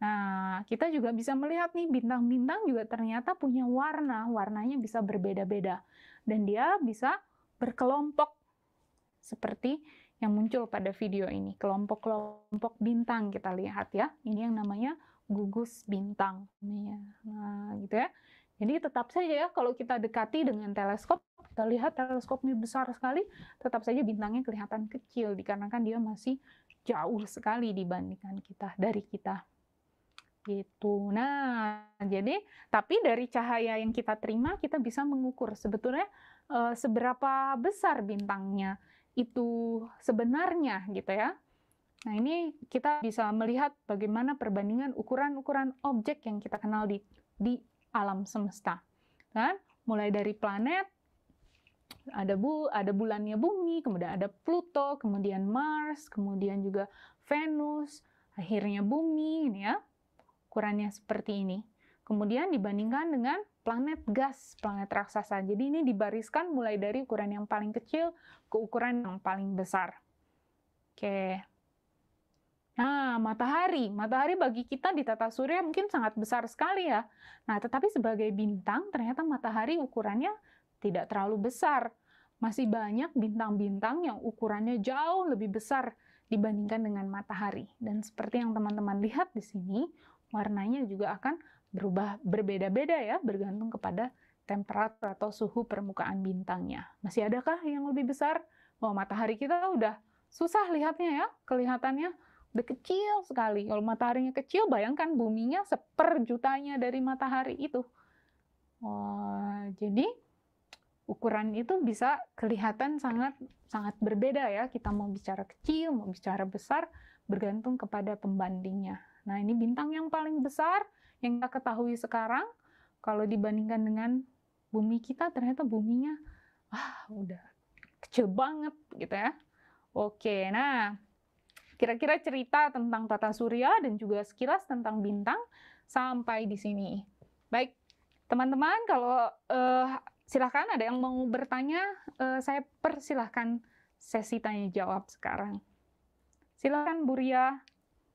Nah, kita juga bisa melihat nih bintang-bintang juga ternyata punya warna, warnanya bisa berbeda-beda dan dia bisa berkelompok seperti yang muncul pada video ini. Kelompok-kelompok bintang kita lihat ya. Ini yang namanya gugus bintang. Nah, gitu ya. Jadi tetap saja ya kalau kita dekati dengan teleskop, kita lihat teleskopnya besar sekali, tetap saja bintangnya kelihatan kecil dikarenakan dia masih jauh sekali dibandingkan kita dari kita. Gitu. Nah, jadi tapi dari cahaya yang kita terima kita bisa mengukur sebetulnya e, seberapa besar bintangnya itu sebenarnya gitu ya. Nah, ini kita bisa melihat bagaimana perbandingan ukuran-ukuran objek yang kita kenal di di alam semesta. Kan? Mulai dari planet, ada bu ada bulannya bumi, kemudian ada Pluto, kemudian Mars, kemudian juga Venus, akhirnya bumi ini ya. Ukurannya seperti ini. Kemudian dibandingkan dengan planet gas, planet raksasa. Jadi ini dibariskan mulai dari ukuran yang paling kecil ke ukuran yang paling besar. Oke. Nah, matahari. Matahari bagi kita di tata surya mungkin sangat besar sekali ya. Nah, tetapi sebagai bintang, ternyata matahari ukurannya tidak terlalu besar. Masih banyak bintang-bintang yang ukurannya jauh lebih besar dibandingkan dengan matahari. Dan seperti yang teman-teman lihat di sini, warnanya juga akan berubah berbeda-beda ya, bergantung kepada temperatur atau suhu permukaan bintangnya. Masih adakah yang lebih besar? Oh, matahari kita udah susah lihatnya ya, kelihatannya Udah kecil sekali. Kalau mataharinya kecil, bayangkan buminya seperjutanya dari matahari itu. Wah, jadi ukuran itu bisa kelihatan sangat sangat berbeda ya. Kita mau bicara kecil, mau bicara besar, bergantung kepada pembandingnya. Nah, ini bintang yang paling besar yang kita ketahui sekarang kalau dibandingkan dengan bumi kita ternyata buminya ah udah kecil banget gitu ya. Oke, nah Kira-kira cerita tentang tata surya dan juga sekilas tentang bintang sampai di sini. Baik, teman-teman kalau uh, silahkan ada yang mau bertanya, uh, saya persilahkan sesi tanya jawab sekarang. Silahkan Buria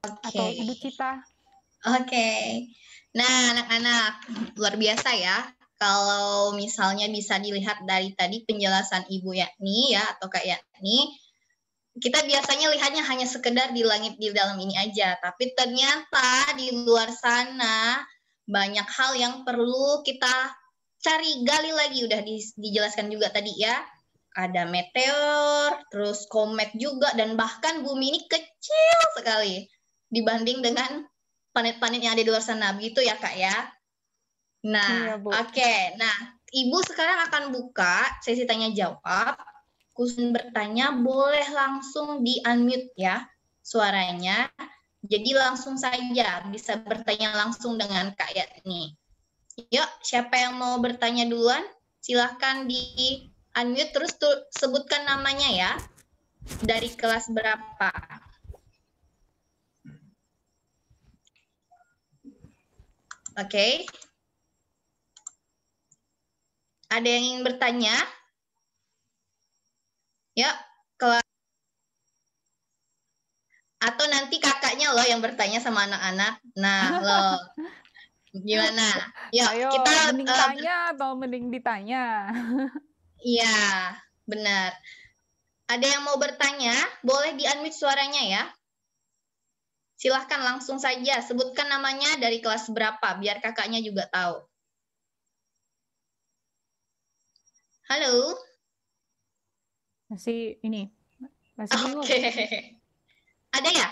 okay. atau Ibu Cita. Oke, okay. nah anak-anak luar biasa ya. Kalau misalnya bisa dilihat dari tadi penjelasan Ibu Yakni ya atau Kak Yakni, kita biasanya lihatnya hanya sekedar di langit di dalam ini aja, tapi ternyata di luar sana banyak hal yang perlu kita cari gali lagi udah dijelaskan juga tadi ya. Ada meteor, terus komet juga dan bahkan bumi ini kecil sekali dibanding dengan planet-planet yang ada di luar sana. Begitu ya, Kak ya? Nah, iya, oke. Okay. Nah, Ibu sekarang akan buka sesi tanya jawab Kusun bertanya, boleh langsung di-unmute ya suaranya. Jadi langsung saja bisa bertanya langsung dengan Kak Yatni. Yuk, siapa yang mau bertanya duluan? Silahkan di-unmute terus sebutkan namanya ya. Dari kelas berapa? Oke. Okay. Ada yang ingin bertanya? Oke. Ya, kelas atau nanti kakaknya loh yang bertanya sama anak-anak. Nah, <laughs> lo gimana? Ya, kita mending uh, tanya atau mending ditanya. <laughs> Iya, benar. Ada yang mau bertanya? Boleh di-unmute suaranya ya. Silahkan langsung saja sebutkan namanya dari kelas berapa biar kakaknya juga tahu. Halo. Masih ini. Masih bingung. Ada ya?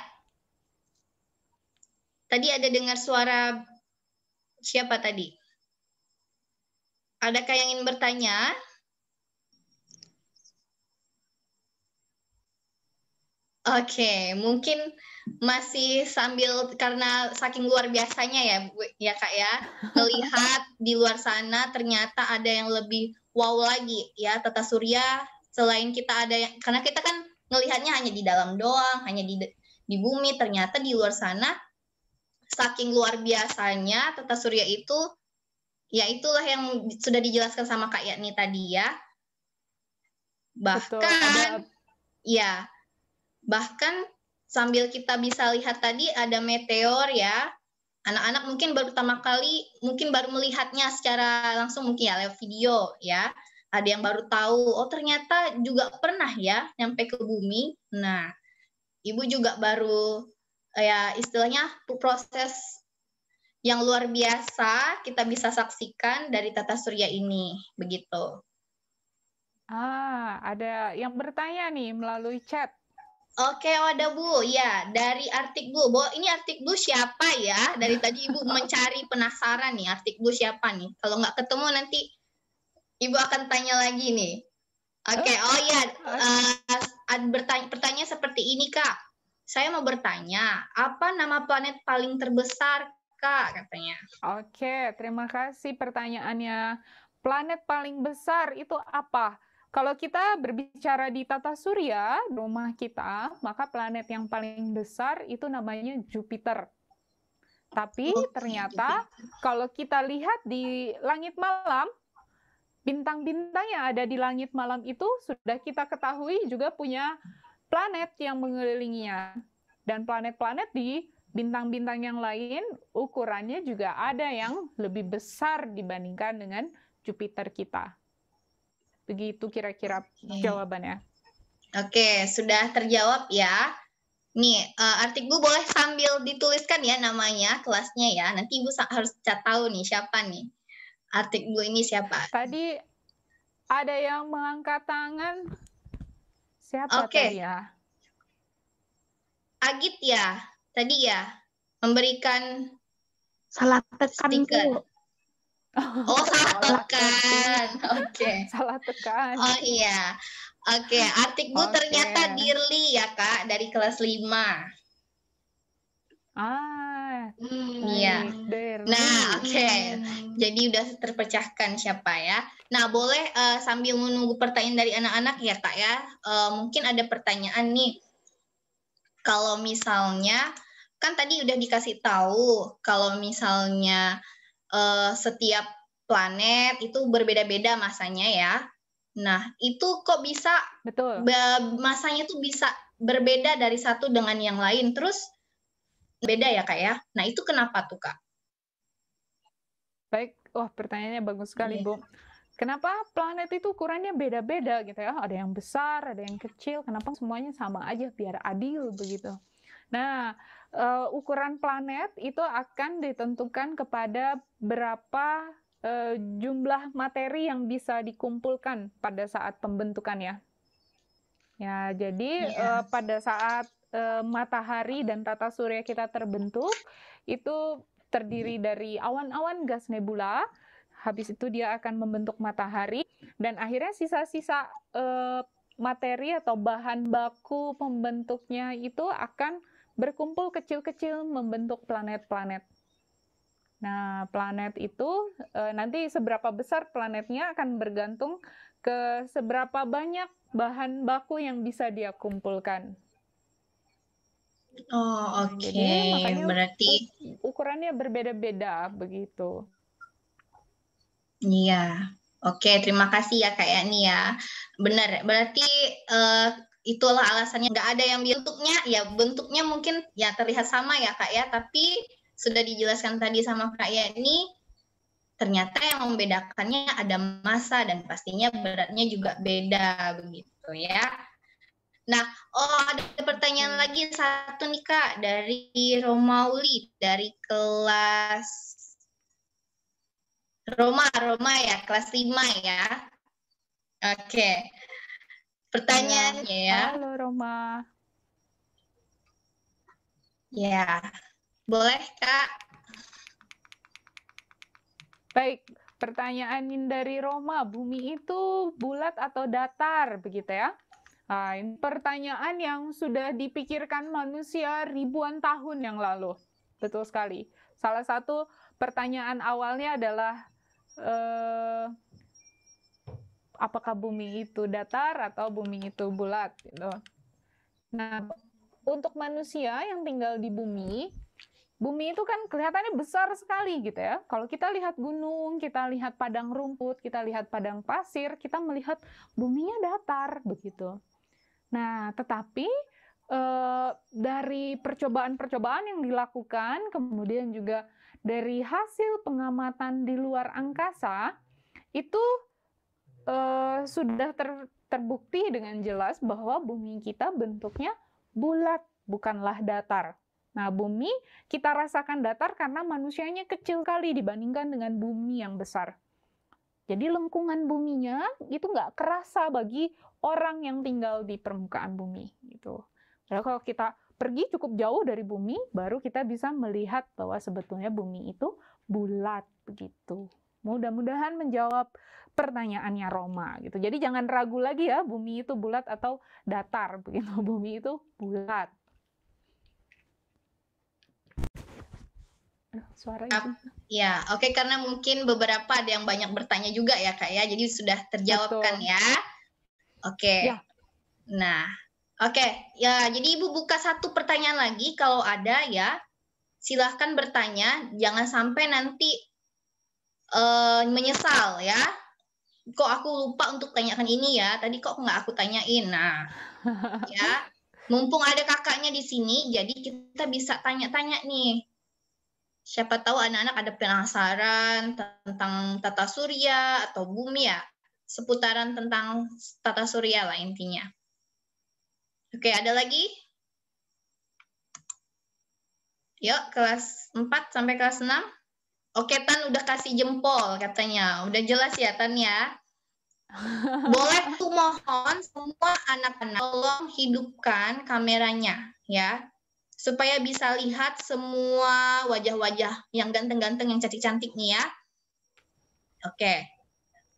Tadi ada dengar suara siapa tadi? Adakah yang ingin bertanya? Oke, okay, mungkin masih sambil karena saking luar biasanya ya, Bu, ya Kak ya, melihat di luar sana ternyata ada yang lebih wow lagi ya, Tata Surya selain kita ada yang karena kita kan ngelihatnya hanya di dalam doang, hanya di di bumi, ternyata di luar sana saking luar biasanya tata surya itu ya itulah yang sudah dijelaskan sama Kak Yani tadi ya. Bahkan Betul, ya bahkan sambil kita bisa lihat tadi ada meteor ya. Anak-anak mungkin baru pertama kali mungkin baru melihatnya secara langsung mungkin ya lewat video ya ada yang baru tahu oh ternyata juga pernah ya nyampe ke bumi nah ibu juga baru ya istilahnya proses yang luar biasa kita bisa saksikan dari tata surya ini begitu ah ada yang bertanya nih melalui chat Oke, ada Bu. Ya, dari Artik Bu. Bu, ini Artik Bu siapa ya? Dari tadi Ibu <laughs> mencari penasaran nih Artik Bu siapa nih. Kalau nggak ketemu nanti Ibu akan tanya lagi nih. Oke, okay. Oh. oh iya, uh, <laughs> bertanya, pertanyaan seperti ini kak. Saya mau bertanya, apa nama planet paling terbesar kak katanya? Oke, okay, terima kasih pertanyaannya. Planet paling besar itu apa? Kalau kita berbicara di tata surya, rumah kita, maka planet yang paling besar itu namanya Jupiter. Tapi ternyata kalau kita lihat di langit malam, bintang-bintang yang ada di langit malam itu sudah kita ketahui juga punya planet yang mengelilinginya. Dan planet-planet di bintang-bintang yang lain ukurannya juga ada yang lebih besar dibandingkan dengan Jupiter kita. Begitu kira-kira jawabannya. Oke, sudah terjawab ya. Nih, uh, eh, artikel boleh sambil dituliskan ya namanya, kelasnya ya. Nanti Ibu harus cat tahu nih siapa nih. Artik Blue ini siapa? Tadi ada yang mengangkat tangan. Siapa okay. tadi ya? Agit ya, tadi ya memberikan salah tekan stiker. Oh, salah tekan. Oke. Salah tekan. Oh iya. Oke, okay. Artik Bu okay. ternyata Dirli ya Kak dari kelas 5. Ah, Iya. Hmm, iya. Nah, hmm. oke. Okay. Jadi udah terpecahkan siapa ya. Nah, boleh uh, sambil menunggu pertanyaan dari anak-anak ya, Kak ya. Uh, mungkin ada pertanyaan nih. Kalau misalnya kan tadi udah dikasih tahu kalau misalnya uh, setiap planet itu berbeda-beda masanya ya. Nah, itu kok bisa betul. Masanya tuh bisa berbeda dari satu dengan yang lain. Terus beda ya kak ya. Nah itu kenapa tuh kak? Baik, wah pertanyaannya bagus sekali iya. Bu. Kenapa planet itu ukurannya beda-beda gitu ya? Ada yang besar, ada yang kecil. Kenapa semuanya sama aja biar adil begitu? Nah, uh, ukuran planet itu akan ditentukan kepada berapa uh, jumlah materi yang bisa dikumpulkan pada saat pembentukan Ya, ya jadi yes. Iya. uh, pada saat e, matahari dan tata surya kita terbentuk itu terdiri iya. dari awan-awan gas nebula. Habis itu dia akan membentuk matahari dan akhirnya sisa-sisa e, materi atau bahan baku pembentuknya itu akan berkumpul kecil-kecil membentuk planet-planet. Nah, planet itu e, nanti seberapa besar planetnya akan bergantung ke seberapa banyak bahan baku yang bisa dia kumpulkan. Oh, oke. Okay. Berarti ukurannya berbeda-beda begitu. Iya. Oke, okay, terima kasih ya Kak Yani ya. Benar. Berarti uh, itulah alasannya nggak ada yang bentuknya ya bentuknya mungkin ya terlihat sama ya Kak ya, tapi sudah dijelaskan tadi sama Kak Yani ternyata yang membedakannya ada massa dan pastinya beratnya juga beda begitu ya. Nah, oh ada pertanyaan lagi satu nih Kak dari Romauli dari kelas Roma, Roma ya, kelas 5 ya. Oke. Pertanyaannya ya. Halo Roma. Ya. Boleh Kak? Baik, pertanyaan dari Roma, bumi itu bulat atau datar begitu ya? Nah, pertanyaan yang sudah dipikirkan manusia ribuan tahun yang lalu. Betul sekali. Salah satu pertanyaan awalnya adalah eh, apakah bumi itu datar atau bumi itu bulat gitu. Nah, untuk manusia yang tinggal di bumi, bumi itu kan kelihatannya besar sekali gitu ya. Kalau kita lihat gunung, kita lihat padang rumput, kita lihat padang pasir, kita melihat buminya datar begitu. Nah, tetapi eh, dari percobaan-percobaan yang dilakukan, kemudian juga dari hasil pengamatan di luar angkasa, itu eh, sudah ter, terbukti dengan jelas bahwa bumi kita bentuknya bulat, bukanlah datar. Nah, bumi kita rasakan datar karena manusianya kecil kali dibandingkan dengan bumi yang besar. Jadi lengkungan buminya itu nggak kerasa bagi orang yang tinggal di permukaan bumi gitu. Padahal kalau kita pergi cukup jauh dari bumi baru kita bisa melihat bahwa sebetulnya bumi itu bulat begitu. Mudah-mudahan menjawab pertanyaannya Roma gitu. Jadi jangan ragu lagi ya bumi itu bulat atau datar begitu. <laughs> Bumi itu bulat. suara itu. Ya, oke okay, karena mungkin beberapa ada yang banyak bertanya juga ya Kak ya. Jadi sudah terjawabkan Betul. ya. Oke. Okay. Ya. Nah, oke. Okay. Ya, jadi Ibu buka satu pertanyaan lagi kalau ada ya. Silahkan bertanya, jangan sampai nanti uh, menyesal ya. Kok aku lupa untuk tanyakan ini ya. Tadi kok nggak aku tanyain. Nah, <laughs> ya. Mumpung ada kakaknya di sini, jadi kita bisa tanya-tanya nih. Siapa tahu anak-anak ada penasaran tentang tata surya atau bumi ya seputaran tentang tata surya lah intinya. Oke, ada lagi? Yuk, kelas 4 sampai kelas 6. Oke, Tan udah kasih jempol katanya. Udah jelas ya, Tan ya? <laughs> Boleh tuh mohon semua anak-anak tolong hidupkan kameranya ya supaya bisa lihat semua wajah-wajah yang ganteng-ganteng yang cantik-cantik nih ya. Oke.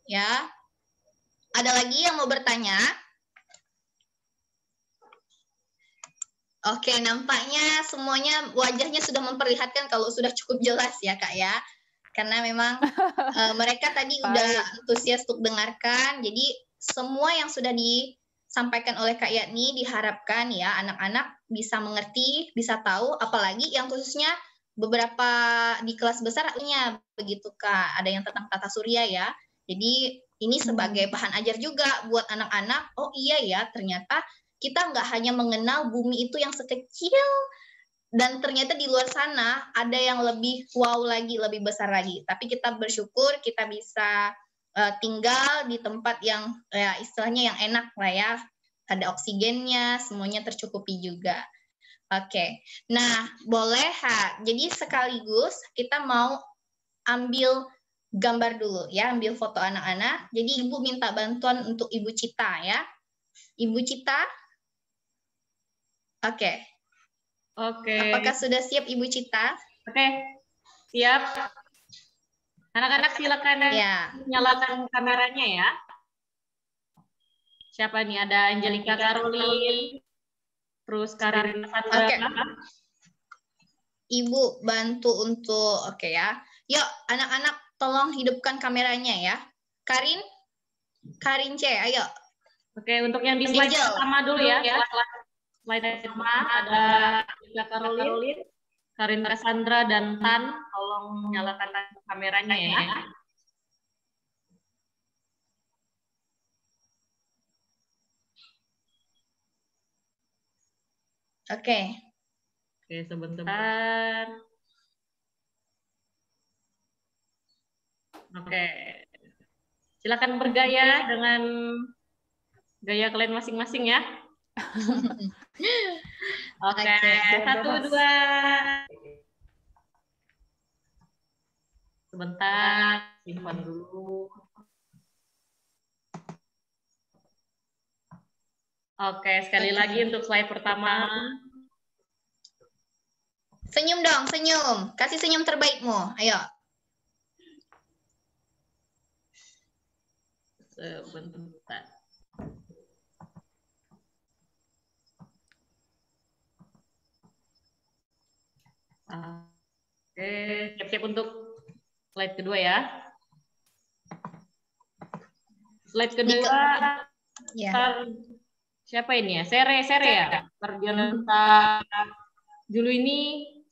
Ya. Ada lagi yang mau bertanya? Oke, nampaknya semuanya wajahnya sudah memperlihatkan kalau sudah cukup jelas ya kak ya, karena memang uh, <laughs> mereka tadi udah antusias untuk dengarkan. Jadi semua yang sudah disampaikan oleh kak Yatni diharapkan ya anak-anak bisa mengerti, bisa tahu, apalagi yang khususnya beberapa di kelas besar besarnya begitu kak. Ada yang tentang tata surya ya. Jadi ini hmm. sebagai bahan ajar juga buat anak-anak. Oh iya ya, ternyata kita nggak hanya mengenal bumi itu yang sekecil dan ternyata di luar sana ada yang lebih wow lagi, lebih besar lagi. Tapi kita bersyukur kita bisa uh, tinggal di tempat yang ya istilahnya yang enak lah ya. Ada oksigennya, semuanya tercukupi juga. Oke. Okay. Nah, boleh ha. Jadi sekaligus kita mau ambil gambar dulu ya, ambil foto anak-anak. Jadi Ibu minta bantuan untuk Ibu Cita ya. Ibu Cita? Oke. Okay. Oke. Okay. Apakah sudah siap Ibu Cita? Oke. Okay. Siap. Anak-anak silakan ya. nyalakan kameranya ya. Siapa nih? Ada Angelika Karolin, terus Karina Oke. Okay. Ibu bantu untuk oke okay ya. Yuk anak-anak tolong hidupkan kameranya ya. Karin, Karin C, ayo. Oke, untuk yang di slide pertama dulu ya. ya. Slide pertama ada juga Karolin, Karin Resandra dan Tan. Tolong nyalakan kameranya ya. Iya. Oke. Okay. Oke, sebentar. Oke. Okay. Silakan bergaya dengan gaya kalian masing-masing ya. <laughs> Oke, okay. satu, dua. Sebentar, simpan dulu. Oke, sekali lagi untuk slide pertama. Senyum dong, senyum. Kasih senyum terbaikmu. Ayo. uh, bukan Oke, siap-siap untuk slide kedua ya. Slide kedua, iya. ya. Ter, siapa ini ya? Sere, Sere ya? Iya. Tarjananta Julu ini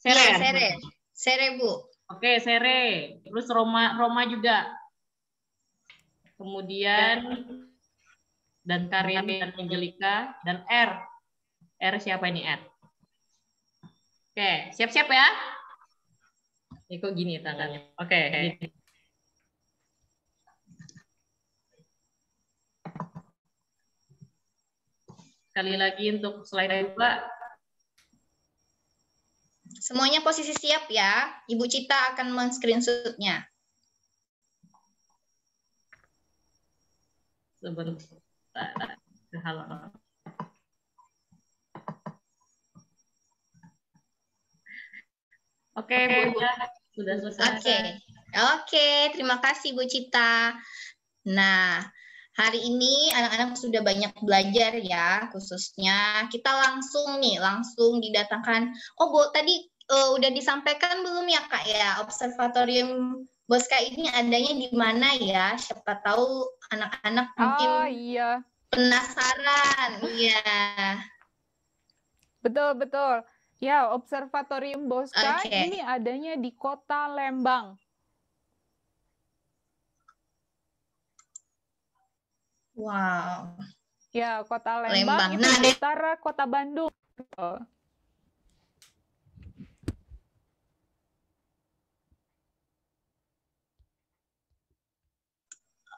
Sere ya? Sere, Sere Bu. Oke, Sere. Terus Roma, Roma juga kemudian dan Karin dan Angelika dan R. R siapa ini R? Oke, siap-siap ya. Ini kok gini tangannya. Oke. Okay. Sekali lagi untuk slide Pak Semuanya posisi siap ya. Ibu Cita akan men-screenshotnya. sebentar ke Oke, okay, Bu. Sudah selesai. Oke. Okay. Oke, okay, terima kasih Bu Cita. Nah, hari ini anak-anak sudah banyak belajar ya, khususnya kita langsung nih, langsung didatangkan. Oh, Bu, tadi uh, udah disampaikan belum ya, Kak ya, observatorium Boska ini adanya di mana ya? Siapa tahu anak-anak ah, mungkin oh, iya. penasaran. Iya. Betul, betul. Ya, Observatorium Boska okay. ini adanya di kota Lembang. Wow. Ya, kota Lembang, Lembang. itu nah, di utara kota Bandung. Betul.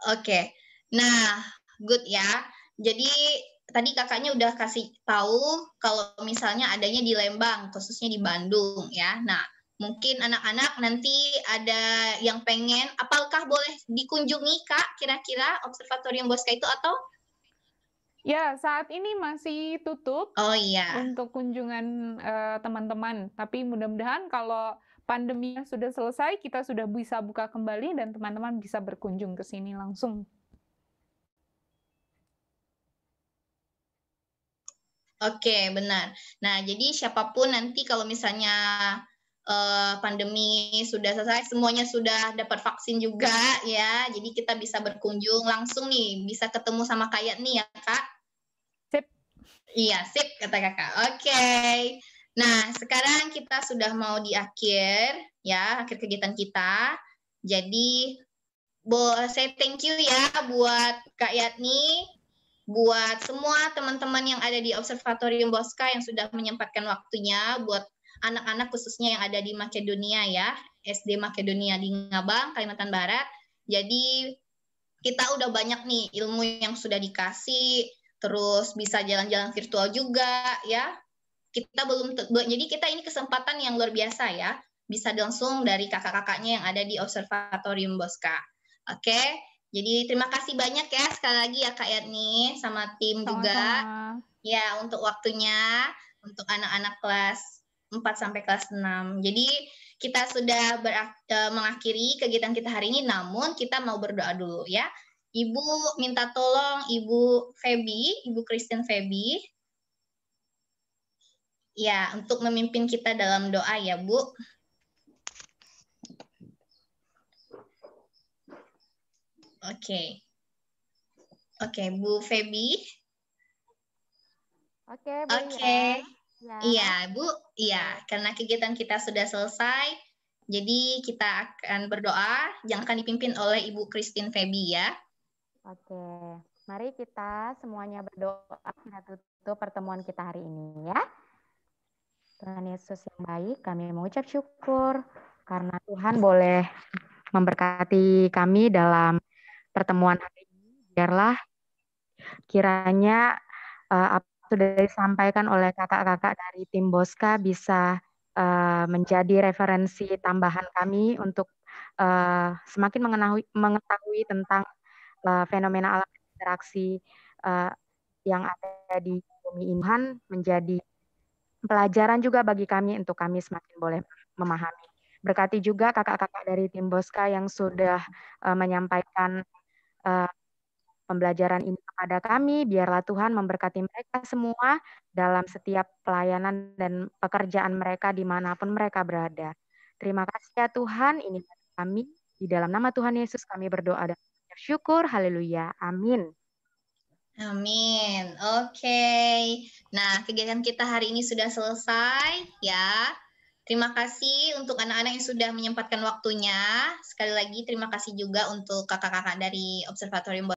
Oke. Okay. Nah, good ya. Jadi tadi kakaknya udah kasih tahu kalau misalnya adanya di Lembang, khususnya di Bandung ya. Nah, mungkin anak-anak nanti ada yang pengen, apakah boleh dikunjungi kak kira-kira Observatorium Bosca itu atau? Ya, saat ini masih tutup. Oh iya. Untuk kunjungan eh, teman-teman, uh, teman -teman. tapi mudah-mudahan kalau pandemi yang sudah selesai, kita sudah bisa buka kembali dan teman-teman bisa berkunjung ke sini langsung. Oke, benar. Nah, jadi siapapun nanti kalau misalnya uh, pandemi sudah selesai, semuanya sudah dapat vaksin juga ya. Jadi kita bisa berkunjung langsung nih, bisa ketemu sama kayak nih ya, Kak. Sip. Iya, sip kata Kakak. Oke. Nah, sekarang kita sudah mau di akhir, ya, akhir kegiatan kita. Jadi, bo saya thank you ya buat Kak Yatni, buat semua teman-teman yang ada di Observatorium Bosca yang sudah menyempatkan waktunya, buat anak-anak khususnya yang ada di Makedonia ya, SD Makedonia di Ngabang, Kalimantan Barat. Jadi, kita udah banyak nih ilmu yang sudah dikasih, terus bisa jalan-jalan virtual juga ya kita belum jadi kita ini kesempatan yang luar biasa ya bisa langsung dari kakak-kakaknya yang ada di Observatorium Bosca. Oke, jadi terima kasih banyak ya sekali lagi ya Kak Yatni sama tim sama juga. Ya, untuk waktunya untuk anak-anak kelas 4 sampai kelas 6. Jadi kita sudah e, mengakhiri kegiatan kita hari ini namun kita mau berdoa dulu ya. Ibu minta tolong Ibu Febi, Ibu Kristen Febi ya untuk memimpin kita dalam doa ya Bu. Oke. Okay. Oke, okay, Bu Febi. Oke, okay, Bu. Oke. Okay. Ya. Iya, Bu. Iya, karena kegiatan kita sudah selesai, jadi kita akan berdoa yang akan dipimpin oleh Ibu Christine Febi ya. Oke. Mari kita semuanya berdoa kita tutup pertemuan kita hari ini ya. Tuhan Yesus yang baik, kami mengucap syukur karena Tuhan boleh memberkati kami dalam pertemuan hari ini. Biarlah kiranya uh, apa sudah disampaikan oleh kakak-kakak dari tim Boska bisa uh, menjadi referensi tambahan kami untuk uh, semakin mengetahui, mengetahui tentang uh, fenomena alam interaksi uh, yang ada di bumi ini menjadi pelajaran juga bagi kami untuk kami semakin boleh memahami. Berkati juga kakak-kakak dari tim Boska yang sudah uh, menyampaikan uh, pembelajaran ini kepada kami. Biarlah Tuhan memberkati mereka semua dalam setiap pelayanan dan pekerjaan mereka dimanapun mereka berada. Terima kasih ya Tuhan, ini kami. Di dalam nama Tuhan Yesus kami berdoa dan bersyukur. Haleluya. Amin. Amin. Oke. Okay. Nah, kegiatan kita hari ini sudah selesai ya. Terima kasih untuk anak-anak yang sudah menyempatkan waktunya. Sekali lagi terima kasih juga untuk kakak-kakak dari Observatorium